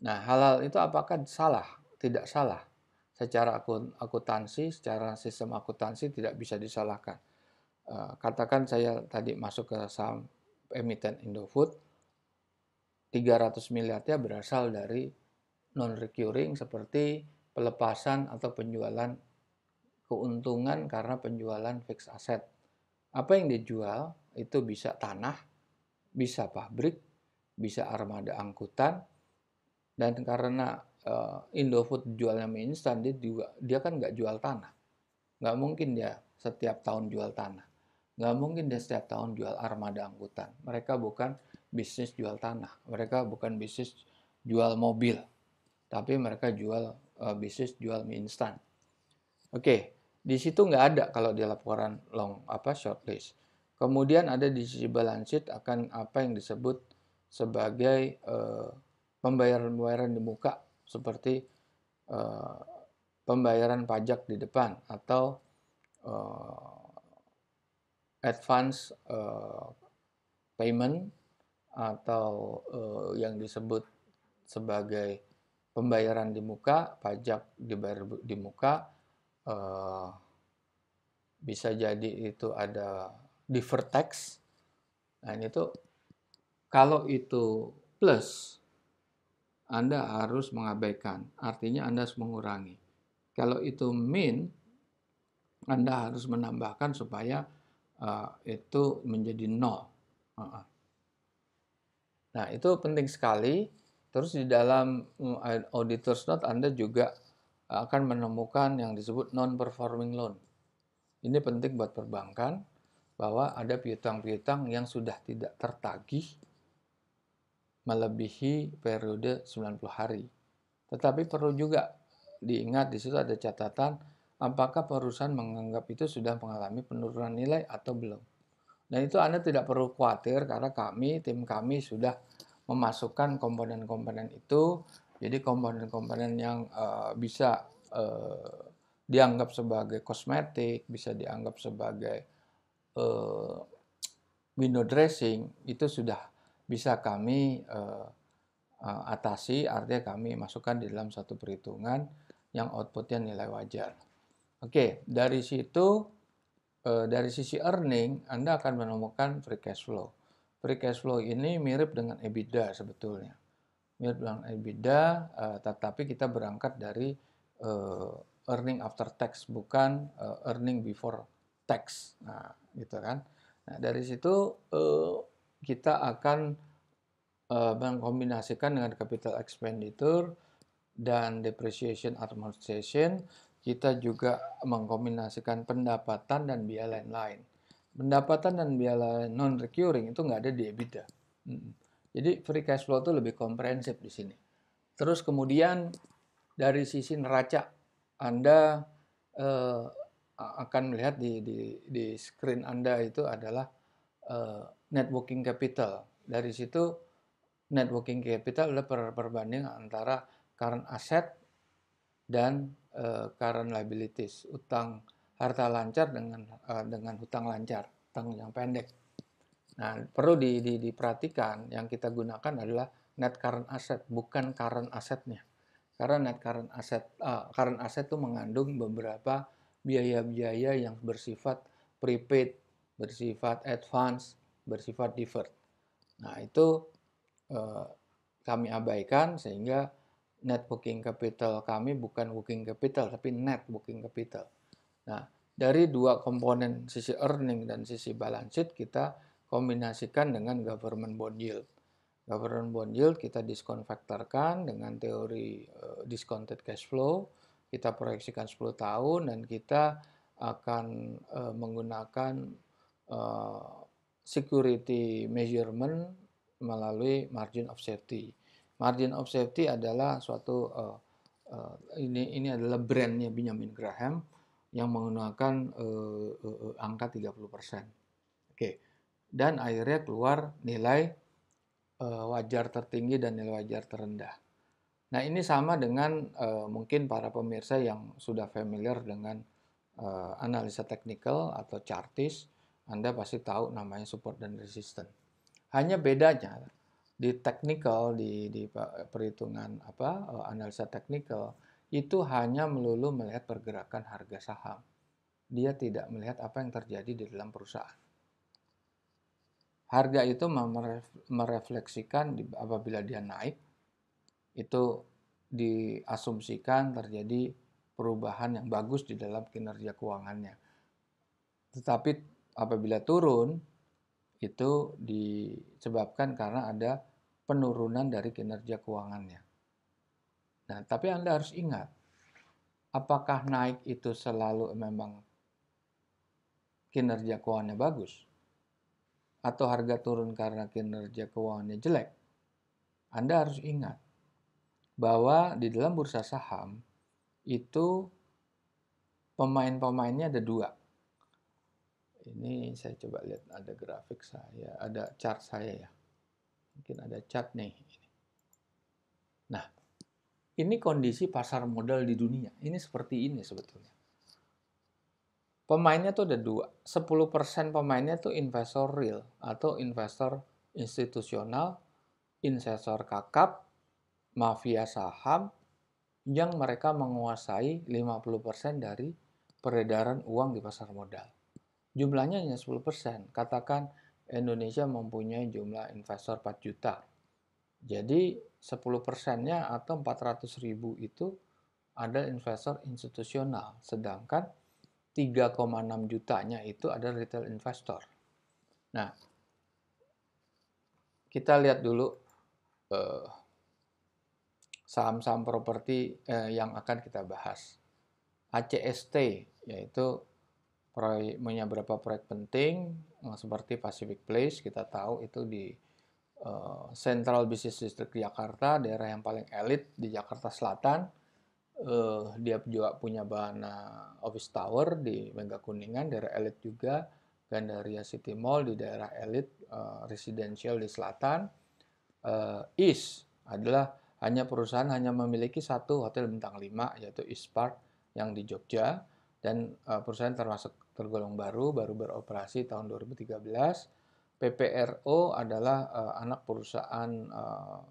Nah, halal itu apakah salah? Tidak salah. Secara akuntansi, secara sistem akuntansi tidak bisa disalahkan. Eh, katakan saya tadi masuk ke saham emiten Indofood, 300 miliarnya berasal dari non-recurring seperti pelepasan atau penjualan keuntungan karena penjualan fixed asset. Apa yang dijual itu bisa tanah, bisa pabrik, bisa armada angkutan, dan karena uh, Indofood jualnya mie instan dia juga dia kan nggak jual tanah nggak mungkin dia setiap tahun jual tanah nggak mungkin dia setiap tahun jual armada angkutan mereka bukan bisnis jual tanah mereka bukan bisnis jual mobil tapi mereka jual uh, bisnis jual mie instan oke di situ nggak ada kalau di laporan long apa shortlist kemudian ada di sisi balance sheet akan apa yang disebut sebagai uh, pembayaran-pembayaran di muka seperti uh, pembayaran pajak di depan atau uh, advance uh, payment atau uh, yang disebut sebagai pembayaran di muka, pajak dibayar di muka, uh, bisa jadi itu ada deferred tax. Nah, itu kalau itu plus anda harus mengabaikan, artinya Anda harus mengurangi. Kalau itu min, Anda harus menambahkan supaya uh, itu menjadi nol. Uh -uh. Nah, itu penting sekali. Terus di dalam eh, auditor's note Anda juga akan menemukan yang disebut non-performing loan. Ini penting buat perbankan bahwa ada piutang-piutang yang sudah tidak tertagih melebihi periode 90 hari. Tetapi perlu juga diingat di situ ada catatan apakah perusahaan menganggap itu sudah mengalami penurunan nilai atau belum. Dan itu Anda tidak perlu khawatir karena kami, tim kami sudah memasukkan komponen-komponen itu. Jadi komponen-komponen yang uh, bisa uh, dianggap sebagai kosmetik, bisa dianggap sebagai uh, window dressing, itu sudah bisa kami uh, uh, atasi, artinya kami masukkan di dalam satu perhitungan yang outputnya nilai wajar. Oke, okay, dari situ, uh, dari sisi earning, Anda akan menemukan free cash flow. Free cash flow ini mirip dengan EBITDA sebetulnya. Mirip dengan EBITDA, uh, tetapi kita berangkat dari uh, earning after tax, bukan uh, earning before tax. Nah, gitu kan. Nah, dari situ uh, kita akan uh, mengkombinasikan dengan capital expenditure dan depreciation amortization. Kita juga mengkombinasikan pendapatan dan biaya lain-lain. Pendapatan dan biaya non recurring itu nggak ada di EBITDA. Hmm. Jadi free cash flow itu lebih komprehensif di sini. Terus kemudian dari sisi neraca, Anda uh, akan melihat di, di, di screen Anda itu adalah uh, networking capital. Dari situ networking capital adalah per perbanding antara current asset dan uh, current liabilities, utang harta lancar dengan uh, dengan hutang lancar, hutang yang pendek. Nah, perlu di, di, diperhatikan yang kita gunakan adalah net current asset, bukan current assetnya. Karena net current asset, uh, current asset itu mengandung beberapa biaya-biaya yang bersifat prepaid, bersifat advance, bersifat deferred. Nah, itu eh, kami abaikan sehingga net booking capital kami bukan booking capital tapi net booking capital. Nah, dari dua komponen sisi earning dan sisi balance sheet kita kombinasikan dengan government bond yield. Government bond yield kita diskon faktorkan dengan teori uh, discounted cash flow. Kita proyeksikan 10 tahun dan kita akan uh, menggunakan uh, security measurement melalui margin of safety. Margin of safety adalah suatu uh, uh, ini ini adalah brandnya Benjamin Graham yang menggunakan uh, uh, angka 30%. Oke. Okay. Dan akhirnya keluar nilai uh, wajar tertinggi dan nilai wajar terendah. Nah, ini sama dengan uh, mungkin para pemirsa yang sudah familiar dengan uh, analisa teknikal atau chartis anda pasti tahu namanya support dan resistance. Hanya bedanya di technical di, di perhitungan apa eh, analisa technical itu hanya melulu melihat pergerakan harga saham. Dia tidak melihat apa yang terjadi di dalam perusahaan. Harga itu merefleksikan apabila dia naik itu diasumsikan terjadi perubahan yang bagus di dalam kinerja keuangannya. Tetapi apabila turun itu disebabkan karena ada penurunan dari kinerja keuangannya. Nah, tapi Anda harus ingat, apakah naik itu selalu memang kinerja keuangannya bagus? Atau harga turun karena kinerja keuangannya jelek? Anda harus ingat bahwa di dalam bursa saham itu pemain-pemainnya ada dua ini saya coba lihat ada grafik saya, ada chart saya ya. Mungkin ada chart nih. Nah, ini kondisi pasar modal di dunia. Ini seperti ini sebetulnya. Pemainnya tuh ada dua. 10% pemainnya tuh investor real atau investor institusional, investor kakap, mafia saham, yang mereka menguasai 50% dari peredaran uang di pasar modal jumlahnya hanya 10%. Katakan Indonesia mempunyai jumlah investor 4 juta. Jadi 10 persennya atau 400 ribu itu adalah investor institusional, sedangkan 3,6 jutanya itu ada retail investor. Nah, kita lihat dulu saham eh, saham-saham properti eh, yang akan kita bahas. ACST yaitu proyek, punya berapa proyek penting eh, seperti Pacific Place kita tahu itu di uh, Central Business District Jakarta daerah yang paling elit di Jakarta Selatan uh, dia juga punya bana Office Tower di Mega Kuningan daerah elit juga Gandaria City Mall di daerah elit uh, residential di selatan uh, East adalah hanya perusahaan hanya memiliki satu hotel bintang 5 yaitu East Park yang di Jogja dan uh, perusahaan termasuk tergolong baru, baru beroperasi tahun 2013. PPRO adalah uh, anak perusahaan uh, eh,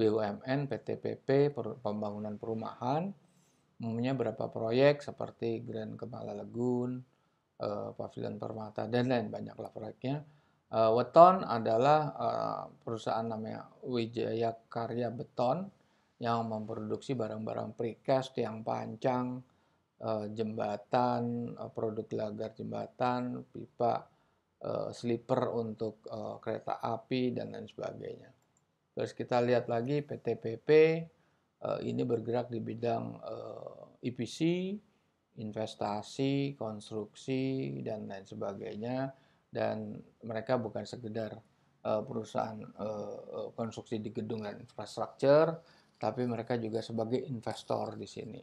BUMN, PTPP, per pembangunan perumahan, umumnya berapa proyek seperti Grand Kemala Legun, uh, Pavilion Permata, dan lain banyaklah proyeknya. Uh, Weton adalah uh, perusahaan namanya Wijaya Karya Beton yang memproduksi barang-barang precast yang panjang, Eh, jembatan, eh, produk lagar jembatan, pipa, eh, sleeper untuk kereta api, dan lain sebagainya. Terus kita lihat lagi PTPP, ini bergerak di bidang EPC, e investasi, konstruksi, dan lain sebagainya. Dan mereka bukan sekedar perusahaan konstruksi di gedung dan infrastruktur, tapi mereka juga sebagai investor di sini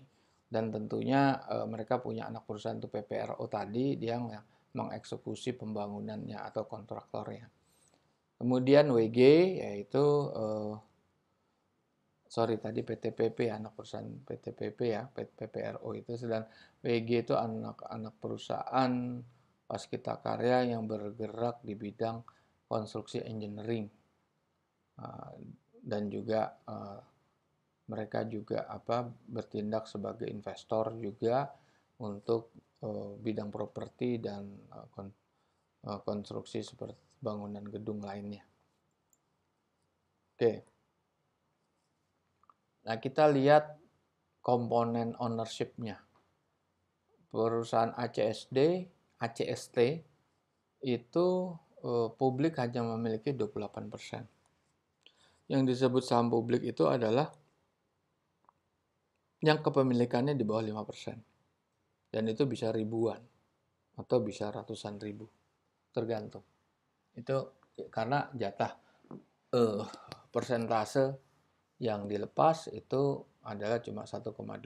dan tentunya e, mereka punya anak perusahaan itu PPRO tadi yang mengeksekusi pembangunannya atau kontraktornya. Kemudian WG yaitu e, sorry tadi PTPP ya, anak perusahaan PTPP ya PPRO itu sedang WG itu anak-anak perusahaan Kita Karya yang bergerak di bidang konstruksi engineering ah, dan juga eh, mereka juga apa bertindak sebagai investor juga untuk uh, bidang properti dan uh, kon uh, konstruksi seperti bangunan gedung lainnya. Oke. Nah, kita lihat komponen ownership-nya. Perusahaan ACSD, ACST itu uh, publik hanya memiliki 28%. Yang disebut saham publik itu adalah yang kepemilikannya di bawah 5%. Dan itu bisa ribuan atau bisa ratusan ribu, tergantung. Itu karena jatah eh, persentase yang dilepas itu adalah cuma 1,8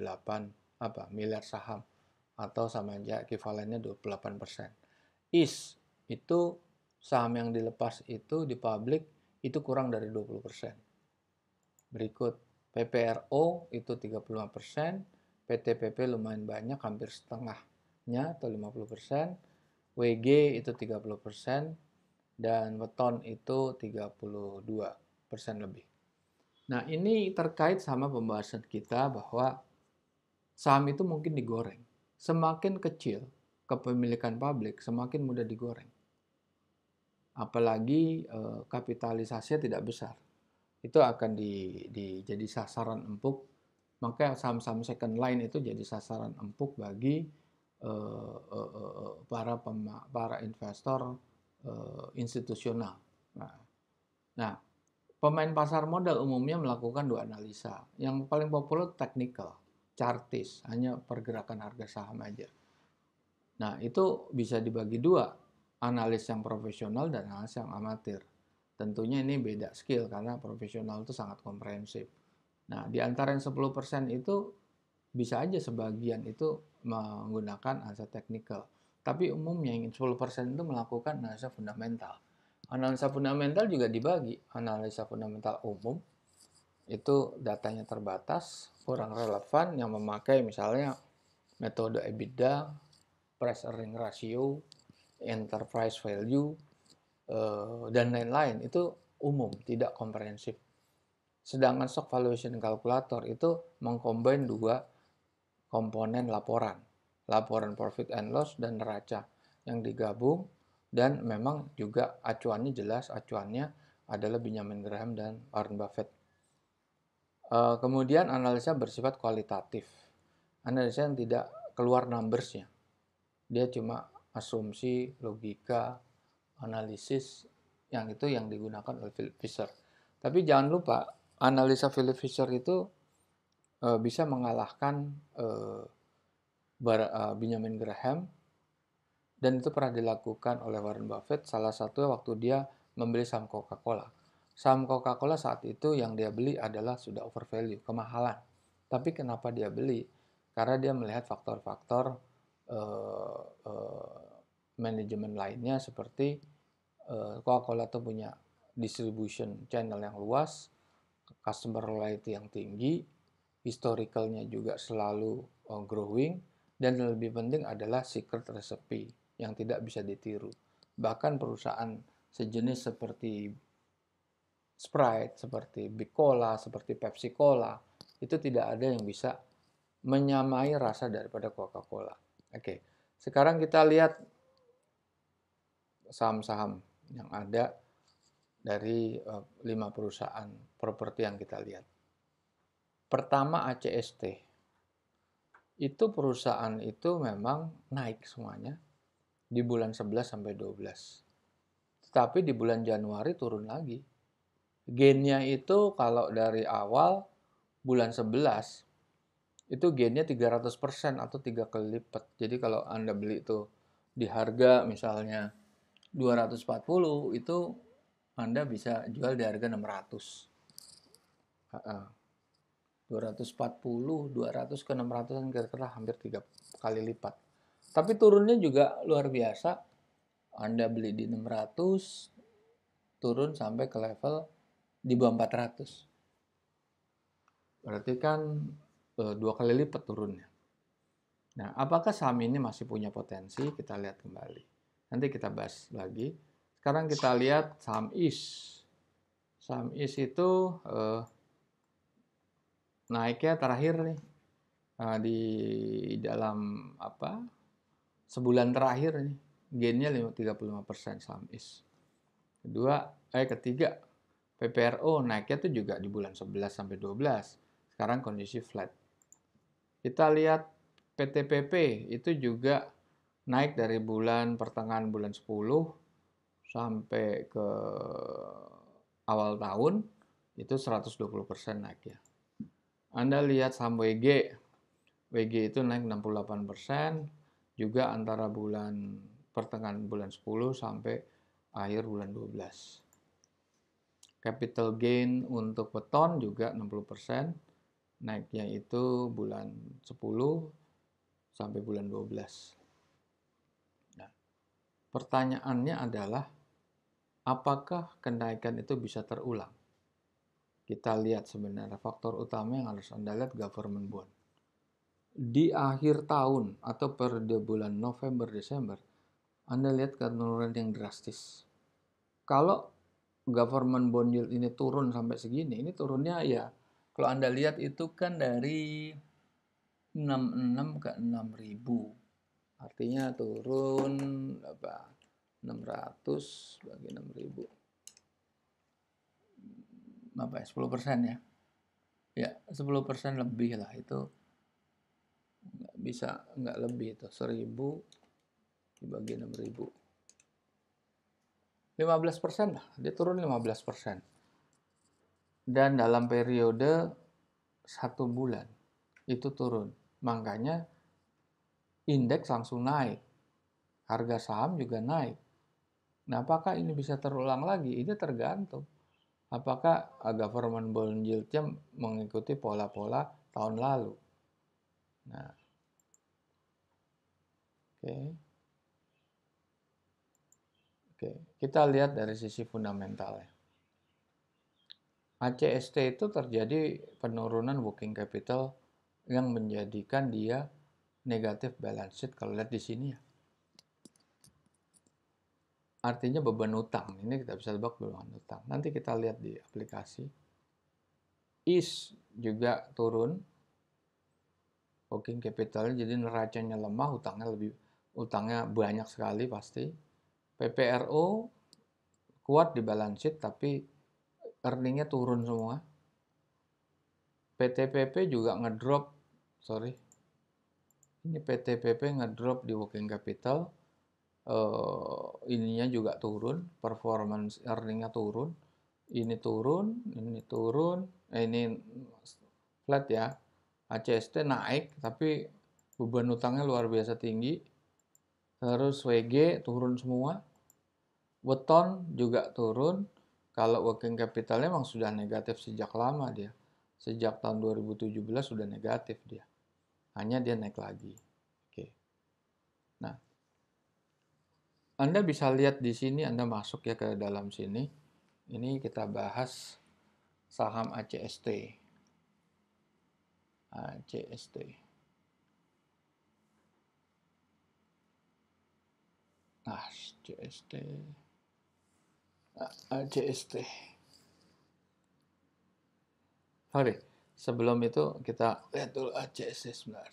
apa miliar saham atau sama aja kivalennya 28%. Is itu saham yang dilepas itu di publik itu kurang dari 20%. Berikut PPRO itu 35 persen, PTPP lumayan banyak, hampir setengahnya atau 50 persen, WG itu 30 persen, dan weton itu 32 persen lebih. Nah ini terkait sama pembahasan kita bahwa saham itu mungkin digoreng. Semakin kecil kepemilikan publik, semakin mudah digoreng apalagi eh, kapitalisasinya tidak besar itu akan di, di jadi sasaran empuk maka saham-saham second line itu jadi sasaran empuk bagi uh, uh, uh, para pema, para investor uh, institusional. Nah, nah, pemain pasar modal umumnya melakukan dua analisa. Yang paling populer technical, chartis, hanya pergerakan harga saham aja. Nah, itu bisa dibagi dua, analis yang profesional dan analis yang amatir. Tentunya ini beda skill karena profesional itu sangat komprehensif. Nah, di antara yang 10% itu bisa aja sebagian itu menggunakan analisa teknikal. Tapi umumnya yang 10% itu melakukan analisa fundamental. Analisa fundamental juga dibagi. Analisa fundamental umum itu datanya terbatas, kurang relevan yang memakai misalnya metode EBITDA, price earning ratio, enterprise value, Eh, dan lain-lain itu umum, tidak komprehensif. Sedangkan stock valuation calculator itu mengcombine dua komponen laporan, laporan profit and loss dan neraca yang digabung dan memang juga acuannya jelas, acuannya adalah Benjamin Graham dan Warren Buffett. Eh, kemudian analisa bersifat kualitatif, analisa yang tidak keluar numbersnya, dia cuma asumsi, logika, analisis yang itu yang digunakan oleh Philip Fisher. Tapi jangan lupa analisa Philip Fisher itu e, bisa mengalahkan e, Bar, e, Benjamin Graham dan itu pernah dilakukan oleh Warren Buffett salah satu waktu dia membeli saham Coca-Cola. Saham Coca-Cola saat itu yang dia beli adalah sudah overvalue, kemahalan. Tapi kenapa dia beli? Karena dia melihat faktor-faktor e, e, manajemen lainnya seperti eh, Coca-Cola itu punya distribution channel yang luas, customer loyalty yang tinggi, historicalnya juga selalu eh, growing, dan yang lebih penting adalah secret recipe yang tidak bisa ditiru. Bahkan perusahaan sejenis seperti Sprite, seperti Big Cola, seperti Pepsi Cola, itu tidak ada yang bisa menyamai rasa daripada Coca-Cola. Oke, sekarang kita lihat saham-saham yang ada dari eh, lima perusahaan properti yang kita lihat. Pertama ACST. Itu perusahaan itu memang naik semuanya di bulan 11 sampai 12. Tetapi di bulan Januari turun lagi. Gennya itu kalau dari awal bulan 11 itu gennya 300% atau tiga kali lipat. Jadi kalau Anda beli itu di harga misalnya 240 itu Anda bisa jual di harga 600. Uh, 240, 200 ke 600 kan kira-kira hampir 3 kali lipat. Tapi turunnya juga luar biasa. Anda beli di 600 turun sampai ke level di bawah 400. Berarti kan uh, dua kali lipat turunnya. Nah, apakah saham ini masih punya potensi? Kita lihat kembali. Nanti kita bahas lagi. Sekarang kita lihat saham is. Saham is itu eh, naiknya terakhir nih eh, di dalam apa sebulan terakhir nih gainnya 35% saham is. Kedua, eh ketiga PPRO naiknya tuh juga di bulan 11 sampai 12. Sekarang kondisi flat. Kita lihat PTPP itu juga naik dari bulan pertengahan bulan 10 sampai ke awal tahun itu 120% naik ya. Anda lihat saham WG. WG itu naik 68% juga antara bulan pertengahan bulan 10 sampai akhir bulan 12. Capital gain untuk beton juga 60%. Naiknya itu bulan 10 sampai bulan 12. Pertanyaannya adalah, apakah kenaikan itu bisa terulang? Kita lihat sebenarnya faktor utama yang harus Anda lihat government bond. Di akhir tahun atau periode bulan November-Desember, Anda lihat penurunan yang drastis. Kalau government bond yield ini turun sampai segini, ini turunnya ya, kalau Anda lihat itu kan dari 66 ke 6000 artinya turun apa 600 bagi 6000 hmm, apa ya 10 persen ya ya 10 persen lebih lah itu nggak bisa nggak lebih itu 1000 dibagi 6000 15 persen lah dia turun 15 persen dan dalam periode satu bulan itu turun makanya indeks langsung naik. Harga saham juga naik. Nah, apakah ini bisa terulang lagi? Ini tergantung. Apakah government bond yieldnya mengikuti pola-pola tahun lalu? Nah, oke. Okay. Oke, okay. kita lihat dari sisi fundamentalnya. ACST itu terjadi penurunan working capital yang menjadikan dia negatif balance sheet kalau lihat di sini ya. Artinya beban utang. Ini kita bisa lebak beban utang. Nanti kita lihat di aplikasi. Is juga turun. Working capital jadi neracanya lemah, utangnya lebih utangnya banyak sekali pasti. PPRO kuat di balance sheet tapi earningnya turun semua. PTPP juga ngedrop, sorry, ini PTPP ngedrop di working capital uh, ininya juga turun performance earningnya turun ini turun ini turun eh, ini flat ya ACST naik tapi beban utangnya luar biasa tinggi terus WG turun semua weton juga turun kalau working capitalnya memang sudah negatif sejak lama dia sejak tahun 2017 sudah negatif dia hanya dia naik lagi. Oke. Nah, Anda bisa lihat di sini, Anda masuk ya ke dalam sini. Ini kita bahas saham ACST. ACST. Nah, CST. ACST. Sorry sebelum itu kita lihat dulu ACS ah, sebentar.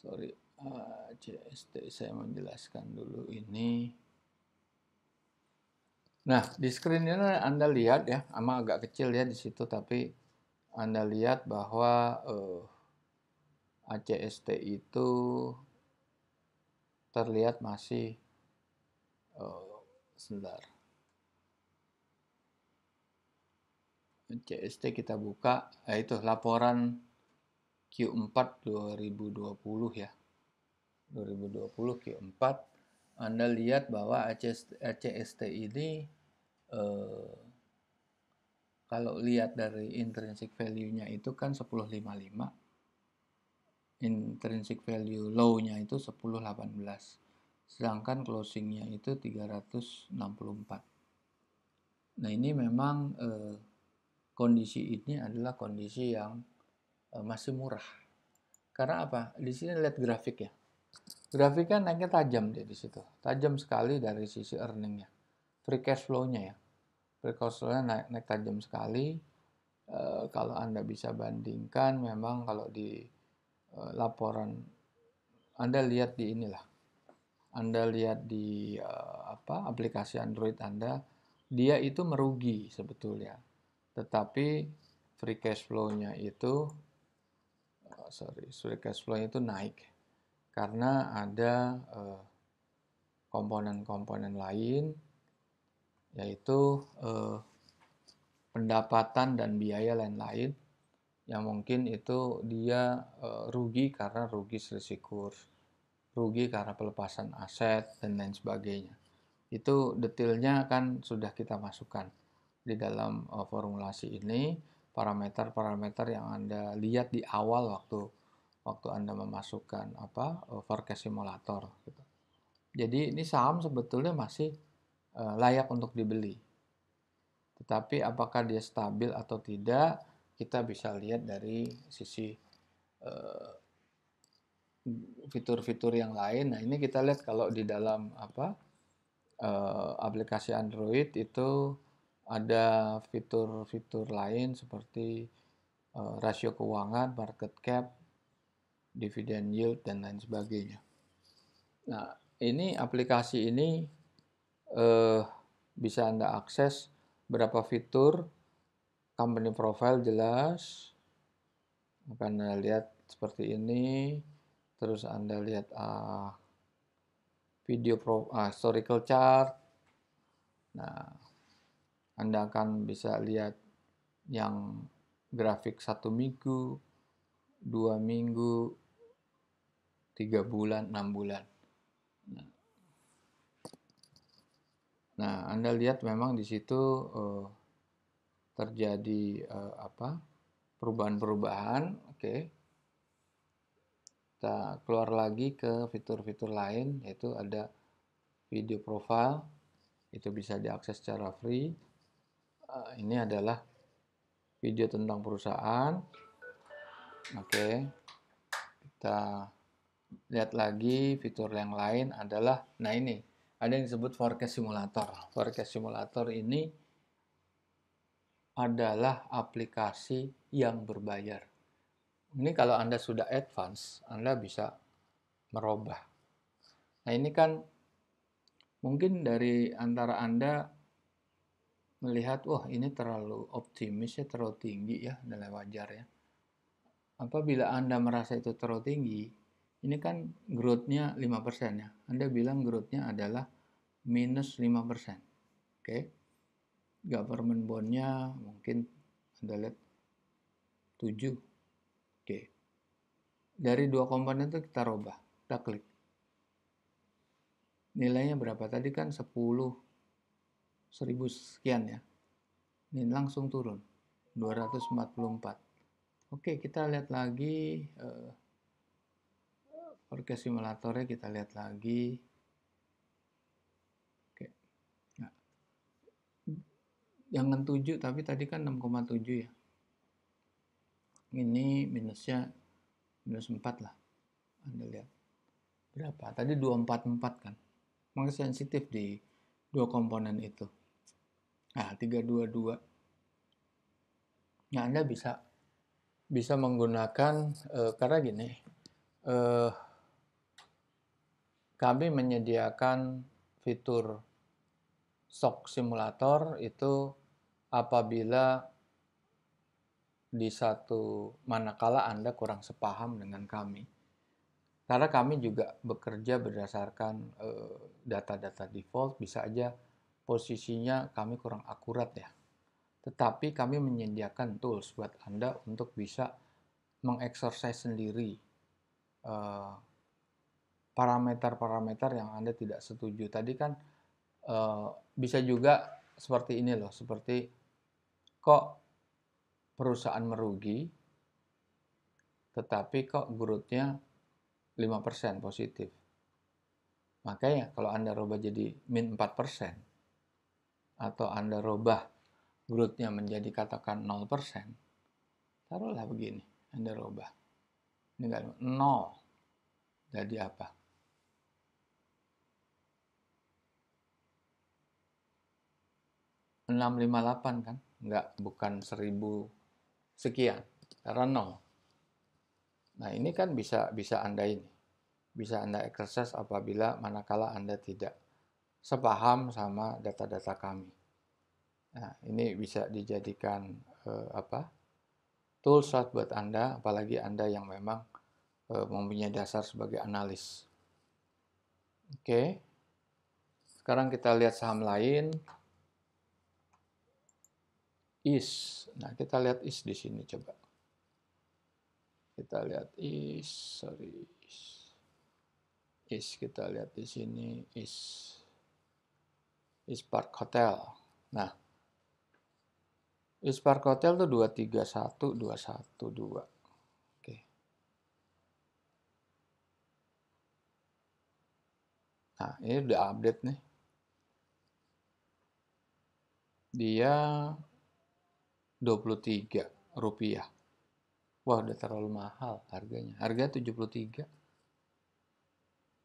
Sorry, ACST ah, saya menjelaskan dulu ini. Nah, di screen ini Anda lihat ya, ama agak kecil ya di situ, tapi Anda lihat bahwa uh, eh, ACST itu terlihat masih uh, sebentar CST kita buka nah itu laporan Q4 2020 ya 2020 Q4 Anda lihat bahwa CST ini eh, kalau lihat dari intrinsic value-nya itu kan 1055 intrinsic value low-nya itu 1018 sedangkan closing-nya itu 364 nah ini memang eh, kondisi ini adalah kondisi yang eh, masih murah. Karena apa? Di sini lihat grafik ya. Grafiknya naiknya tajam dia di situ. Tajam sekali dari sisi earningnya. Free cash flow-nya ya. Free cash flow-nya naik, naik tajam sekali. E, kalau Anda bisa bandingkan memang kalau di e, laporan Anda lihat di inilah. Anda lihat di e, apa aplikasi Android Anda, dia itu merugi sebetulnya tetapi free cash flow-nya itu eh, sorry free cash flow-nya itu naik karena ada eh, komponen-komponen uh, lain yaitu uh, pendapatan dan biaya lain-lain yang mungkin itu dia uh, rugi karena rugi selisih kurs rugi karena pelepasan aset dan lain sebagainya itu detailnya kan sudah kita masukkan di dalam uh, formulasi ini parameter-parameter yang Anda lihat di awal waktu waktu Anda memasukkan apa eh, forecast simulator gitu. Jadi ini saham sebetulnya masih uh, layak untuk dibeli. Tetapi apakah dia stabil atau tidak, kita bisa lihat dari sisi fitur-fitur yang lain. Nah, ini kita lihat kalau di dalam apa uh, aplikasi Android itu ada fitur-fitur lain seperti uh, rasio keuangan, market cap, dividend yield dan lain sebagainya. Nah, ini aplikasi ini uh, bisa Anda akses berapa fitur, company profile jelas, akan Anda lihat seperti ini, terus Anda lihat uh, video pro, uh, historical chart, nah anda akan bisa lihat yang grafik satu minggu, dua minggu, tiga bulan, enam bulan. Nah, nah Anda lihat memang di situ uh, terjadi uh, apa? perubahan-perubahan, oke. Okay. Kita keluar lagi ke fitur-fitur lain yaitu ada video profile itu bisa diakses secara free Eh, ini adalah video tentang perusahaan. Oke. Kita lihat lagi fitur yang lain adalah nah ini, ada yang disebut forecast simulator. Forecast simulator ini adalah aplikasi yang berbayar. Ini kalau Anda sudah advance, Anda bisa merubah. Nah, ini kan mungkin dari antara Anda melihat wah ini terlalu optimis ya terlalu tinggi ya nilai wajar ya apabila anda merasa itu terlalu tinggi ini kan growth-nya 5% ya anda bilang growth-nya adalah minus 5% oke okay? government bond-nya mungkin anda lihat 7 oke okay. dari dua komponen itu kita rubah kita klik nilainya berapa tadi kan 10 1000 sekian ya. Ini langsung turun 244. Oke, kita lihat lagi eh, forecast simulatornya kita lihat lagi. Oke. Nah. Jangan 7 tapi tadi kan 6,7 ya. Ini minusnya minus 4 lah. Anda lihat. Berapa? Tadi 244 kan. Maka sensitif di dua komponen itu. Nah, 322. Nah, Anda bisa bisa menggunakan eh, karena gini, eh, kami menyediakan fitur shock simulator itu apabila di satu manakala Anda kurang sepaham dengan kami karena kami juga bekerja berdasarkan eh, data-data uh, default, bisa aja posisinya kami kurang akurat ya. Tetapi kami menyediakan tools buat Anda untuk bisa mengeksersis sendiri eh, parameter-parameter uh, yang Anda tidak setuju. Tadi kan uh, bisa juga seperti ini loh, seperti kok perusahaan merugi, tetapi kok growth 5% positif. Makanya kalau Anda rubah jadi min 4% atau Anda rubah growth-nya menjadi katakan 0%, taruhlah begini, Anda rubah. Ini nggak 0. Jadi apa? enam lima delapan kan nggak bukan seribu sekian karena nol Nah, ini kan bisa bisa Anda ini. Bisa Anda exercise apabila manakala Anda tidak sepaham sama data-data kami. Nah, ini bisa dijadikan eh, apa? tool shot buat Anda, apalagi Anda yang memang eh, mempunyai dasar sebagai analis. Oke. Sekarang kita lihat saham lain. IS. Nah, kita lihat IS di sini coba kita lihat is sorry is, is kita lihat di sini is is Park Hotel. Nah, is Park Hotel tuh dua dua tiga satu satu dua oke Nah, ini udah update nih. Dia 23 rupiah. Wah, udah terlalu mahal harganya. Harga 73.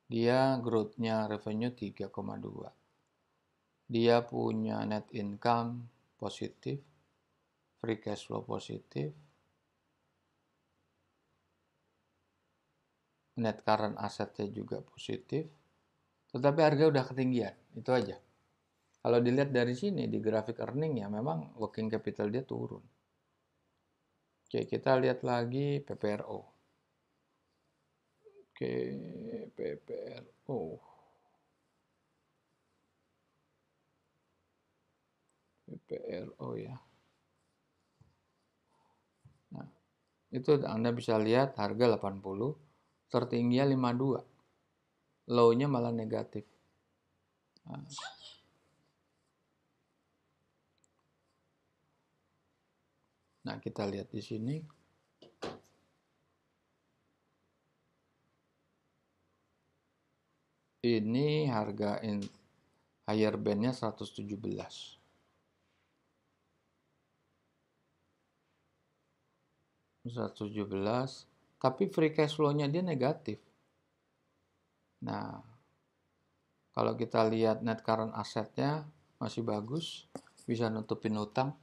Dia growth-nya revenue 3,2. Dia punya net income positif, free cash flow positif, net current asset-nya juga positif, tetapi harga udah ketinggian, itu aja. Kalau dilihat dari sini di grafik earning ya memang working capital dia turun. Oke, kita lihat lagi PPRO. Oke, PPRO. PPRO ya. Nah, itu Anda bisa lihat harga 80, tertingginya 52. Low-nya malah negatif. Nah. Nah, kita lihat di sini. Ini harga in, higher bandnya 117. Seratus tujuh tapi free cash flow-nya dia negatif. Nah, kalau kita lihat net current assetnya masih bagus, bisa nutupin utang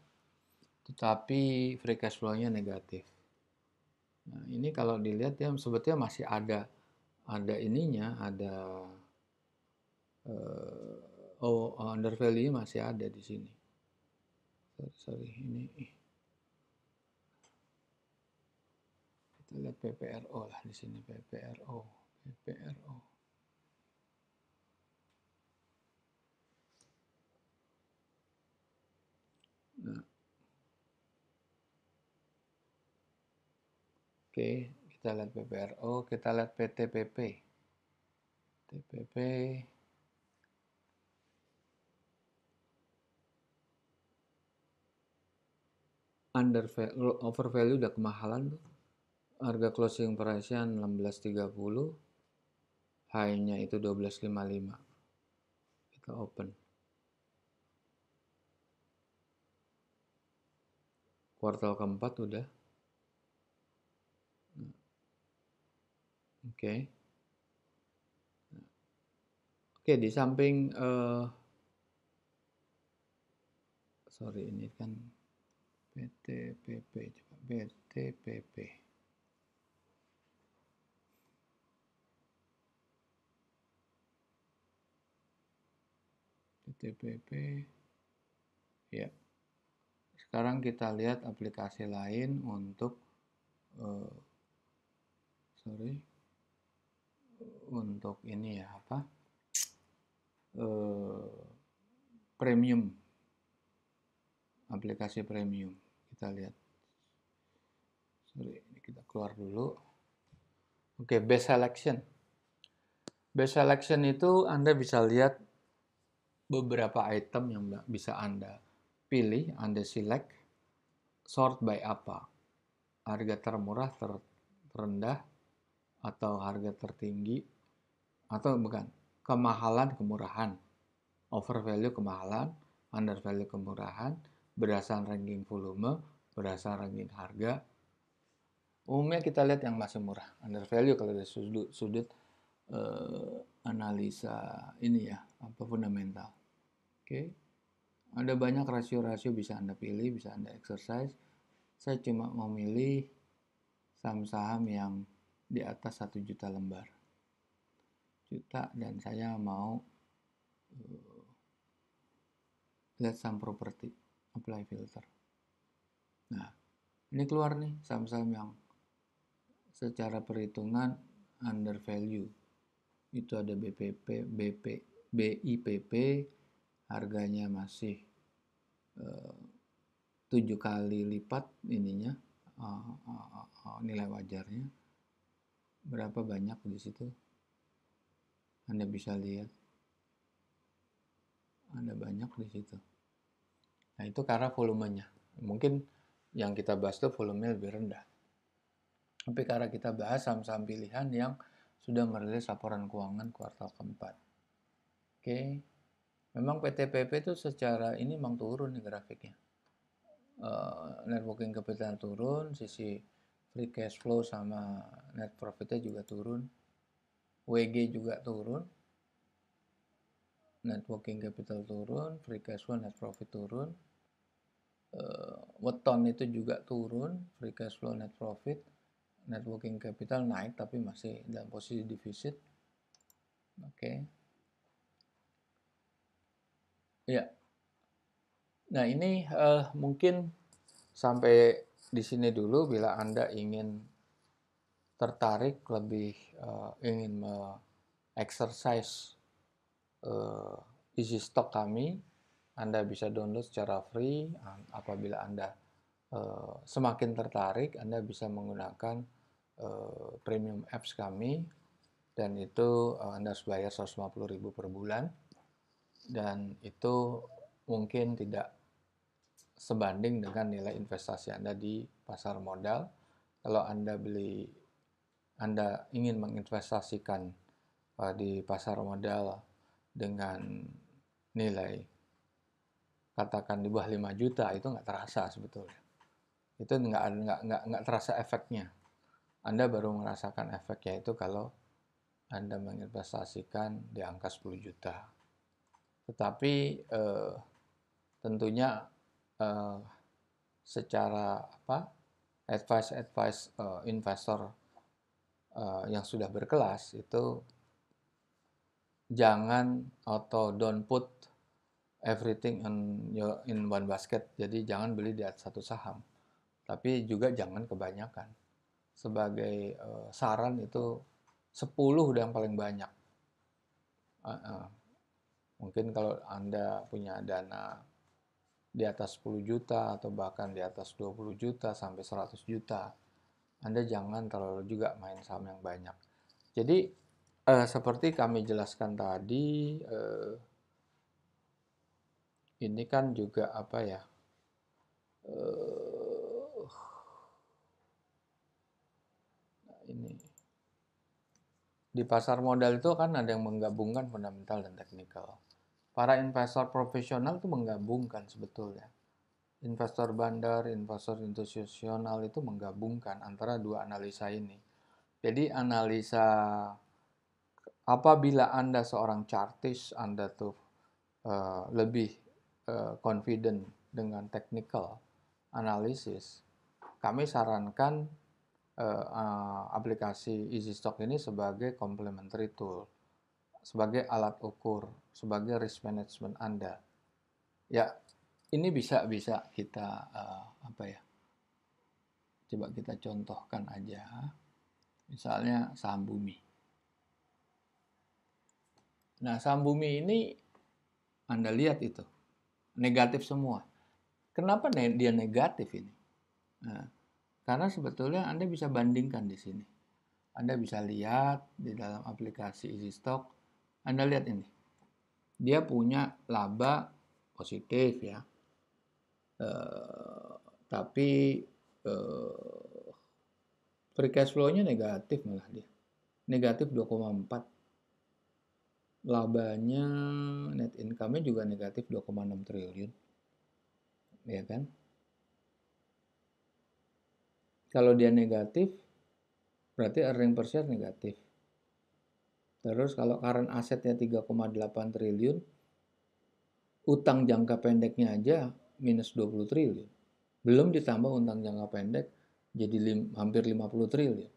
tetapi free cash flow-nya negatif. Nah, ini kalau dilihat ya sebetulnya masih ada ada ininya, ada uh, oh under value masih ada di sini. Sorry, sorry ini kita lihat PPRO lah di sini PPRO, PPRO. kita lihat PPRO, kita lihat PTPP. TPP under value, over value udah kemahalan tuh. Harga closing price-nya 16.30, high-nya itu 12.55. Kita open. Kuartal keempat udah Oke. Okay. Oke, okay, di samping uh, sorry ini kan PTPP, coba PTPP, PTPP, Ya. Sekarang kita lihat aplikasi lain untuk uh, sorry untuk ini ya apa eh, premium aplikasi premium kita lihat sorry ini kita keluar dulu oke okay, base selection best selection itu anda bisa lihat beberapa item yang bisa anda pilih anda select sort by apa harga termurah ter terendah atau harga tertinggi atau bukan kemahalan kemurahan over value kemahalan under value kemurahan berdasarkan ranking volume berdasarkan ranking harga umumnya kita lihat yang masih murah under value kalau dari sudut, sudut uh, analisa ini ya apa fundamental oke okay. ada banyak rasio-rasio bisa anda pilih bisa anda exercise saya cuma memilih saham-saham yang di atas 1 juta lembar juta dan saya mau uh, lihat saham properti apply filter nah ini keluar nih saham-saham yang secara perhitungan under value itu ada BPP BP BIPP harganya masih eh, tujuh kali lipat ininya uh, uh, uh, nilai wajarnya berapa banyak di situ. Anda bisa lihat. Ada banyak di situ. Nah, itu karena volumenya. Mungkin yang kita bahas itu volume lebih rendah. Tapi karena kita bahas saham-saham pilihan yang sudah merilis laporan keuangan kuartal keempat. Oke. Okay. Memang PTPP itu secara ini memang turun nih grafiknya. Uh, networking capital turun, sisi free cash flow sama net profitnya juga turun WG juga turun networking capital turun free cash flow net profit turun uh, weton itu juga turun free cash flow net profit networking capital naik tapi masih dalam posisi defisit oke okay. ya yeah. nah ini uh, mungkin sampai di sini dulu bila Anda ingin tertarik lebih uh, ingin me-exercise uh, isi stok kami, Anda bisa download secara free. Apabila Anda uh, semakin tertarik, Anda bisa menggunakan uh, premium apps kami dan itu uh, Anda harus bayar 150.000 per bulan dan itu mungkin tidak sebanding dengan nilai investasi Anda di pasar modal. Kalau Anda beli, Anda ingin menginvestasikan uh, di pasar modal dengan nilai katakan di bawah 5 juta itu nggak terasa sebetulnya itu nggak nggak nggak nggak terasa efeknya anda baru merasakan efeknya itu kalau anda menginvestasikan di angka 10 juta tetapi eh, tentunya uh, secara apa advice advice uh, investor uh, yang sudah berkelas itu jangan atau don't put everything in your, in one basket. Jadi jangan beli di atas satu saham. Tapi juga jangan kebanyakan. Sebagai uh, saran itu 10 udah yang paling banyak. Uh, uh. Mungkin kalau Anda punya dana di atas 10 juta atau bahkan di atas 20 juta sampai 100 juta. Anda jangan terlalu juga main saham yang banyak. Jadi eh, seperti kami jelaskan tadi eh, ini kan juga apa ya? Eh, nah ini di pasar modal itu kan ada yang menggabungkan fundamental dan teknikal para investor profesional itu menggabungkan sebetulnya. Investor bandar, investor institusional itu menggabungkan antara dua analisa ini. Jadi analisa apabila Anda seorang chartist, Anda tuh uh, lebih uh, confident dengan technical analysis. kami sarankan uh, uh, aplikasi EasyStock ini sebagai complementary tool, sebagai alat ukur sebagai risk management Anda. Ya, ini bisa bisa kita uh, apa ya? Coba kita contohkan aja. Misalnya saham bumi. Nah, saham bumi ini Anda lihat itu negatif semua. Kenapa dia negatif ini? Nah, karena sebetulnya Anda bisa bandingkan di sini. Anda bisa lihat di dalam aplikasi EasyStock, Anda lihat ini dia punya laba positif ya. e, tapi e, free cash flow-nya negatif malah dia. Negatif 2,4. Labanya net income-nya juga negatif 2,6 triliun. Ya kan? Kalau dia negatif, berarti earning per share negatif. Terus kalau current asetnya 3,8 triliun, utang jangka pendeknya aja minus 20 triliun. Belum ditambah utang jangka pendek jadi lim, hampir 50 triliun.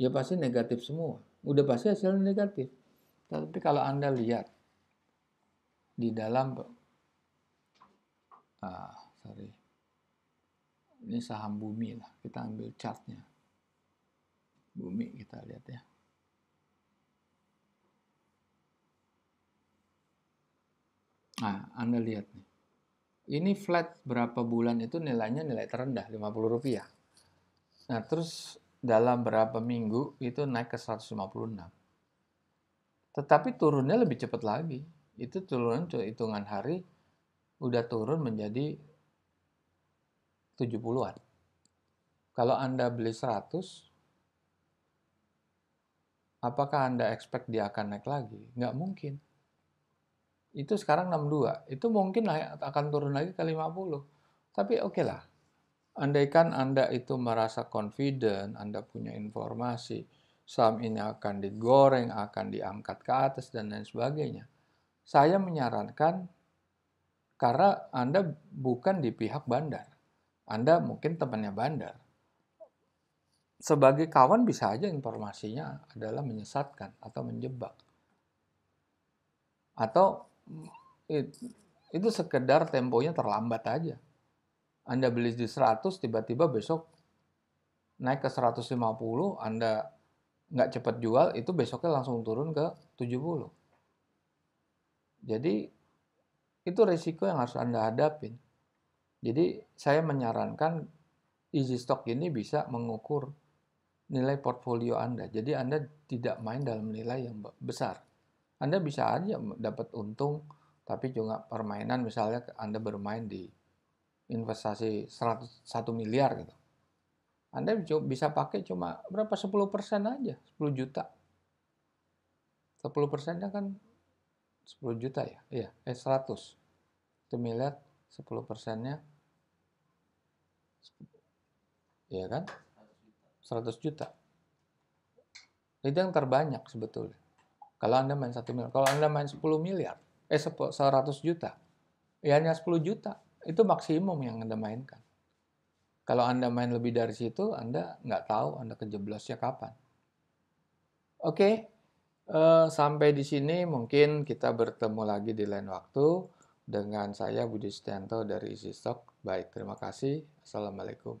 Ya pasti negatif semua. Udah pasti hasilnya negatif. Tapi kalau Anda lihat di dalam ah, sorry. Ini saham bumi lah. Kita ambil chartnya. Bumi kita lihat ya. Nah, Anda lihat nih. Ini flat berapa bulan itu nilainya nilai terendah, 50 Nah, terus dalam berapa minggu itu naik ke 156. Tetapi turunnya lebih cepat lagi. Itu turun hitungan hari udah turun menjadi 70-an. Kalau Anda beli 100, apakah Anda expect dia akan naik lagi? Nggak mungkin itu sekarang 62 itu mungkin ya, akan turun lagi ke 50 tapi oke okay lah andaikan anda itu merasa confident anda punya informasi saham ini akan digoreng akan diangkat ke atas dan lain sebagainya saya menyarankan karena anda bukan di pihak bandar anda mungkin temannya bandar sebagai kawan bisa aja informasinya adalah menyesatkan atau menjebak atau itu, sekedar temponya terlambat aja. Anda beli di 100, tiba-tiba besok naik ke 150, Anda nggak cepat jual, itu besoknya langsung turun ke 70. Jadi itu resiko yang harus Anda hadapin. Jadi saya menyarankan easy stock ini bisa mengukur nilai portfolio Anda. Jadi Anda tidak main dalam nilai yang besar. Anda bisa aja dapat untung, tapi juga permainan misalnya Anda bermain di investasi 101 miliar gitu. Anda bisa pakai cuma berapa 10% aja, 10 juta. 10 persennya kan 10 juta ya, iya, eh 100. Itu miliar 10 persennya, iya kan? 100 juta. Itu yang terbanyak sebetulnya. Kalau Anda main 1 miliar, kalau Anda main 10 miliar, eh 100 juta, ya hanya 10 juta. Itu maksimum yang Anda mainkan. Kalau Anda main lebih dari situ, Anda nggak tahu Anda kejeblosnya kapan. Oke, okay. uh, eh, sampai di sini mungkin kita bertemu lagi di lain waktu dengan saya Budi Setianto dari EasyStock. Baik, terima kasih. Assalamualaikum.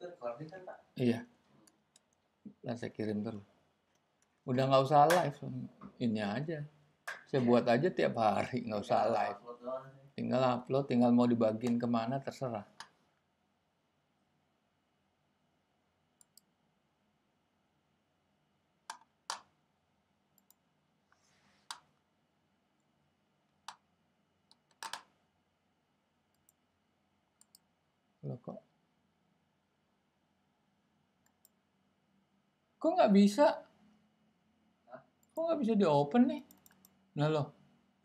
Kan, iya. Nah, saya kirim terus. Udah nggak usah live, ini aja. Saya buat aja tiap hari, nggak usah iya, live. Tinggal upload, tinggal mau dibagiin kemana terserah. bisa? Kok nggak bisa di open nih? Lah loh.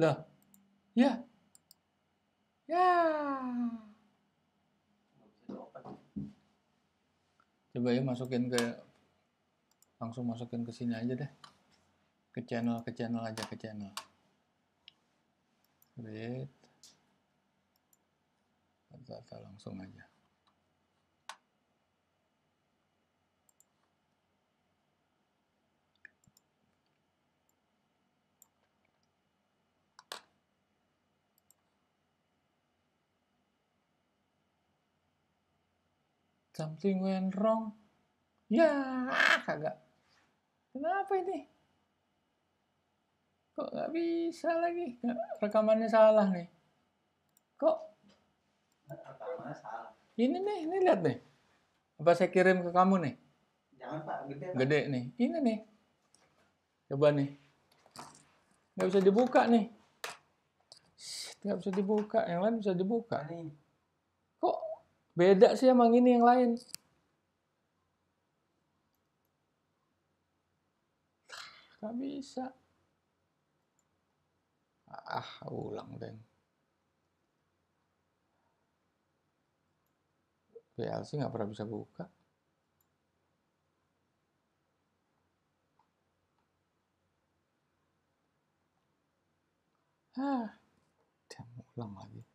Lah. Ya. Ya. Coba ya masukin ke langsung masukin ke sini aja deh. Ke channel ke channel aja ke channel. Create. kita langsung aja. Something went wrong. Ya, ah, kagak. Kenapa ini? Kok nggak bisa lagi? Rekamannya salah nih. Kok? Rekamannya salah. Ini nih, ini lihat nih. Apa saya kirim ke kamu nih? gede. Pak. Gede nih. Ini nih. Coba nih. Nggak bisa dibuka nih. Nggak bisa dibuka. Yang lain bisa dibuka. Kok Beda sih emang ini yang lain. Gak bisa. Ah, ulang deh. VLC nggak pernah bisa buka. ah, ulang lagi.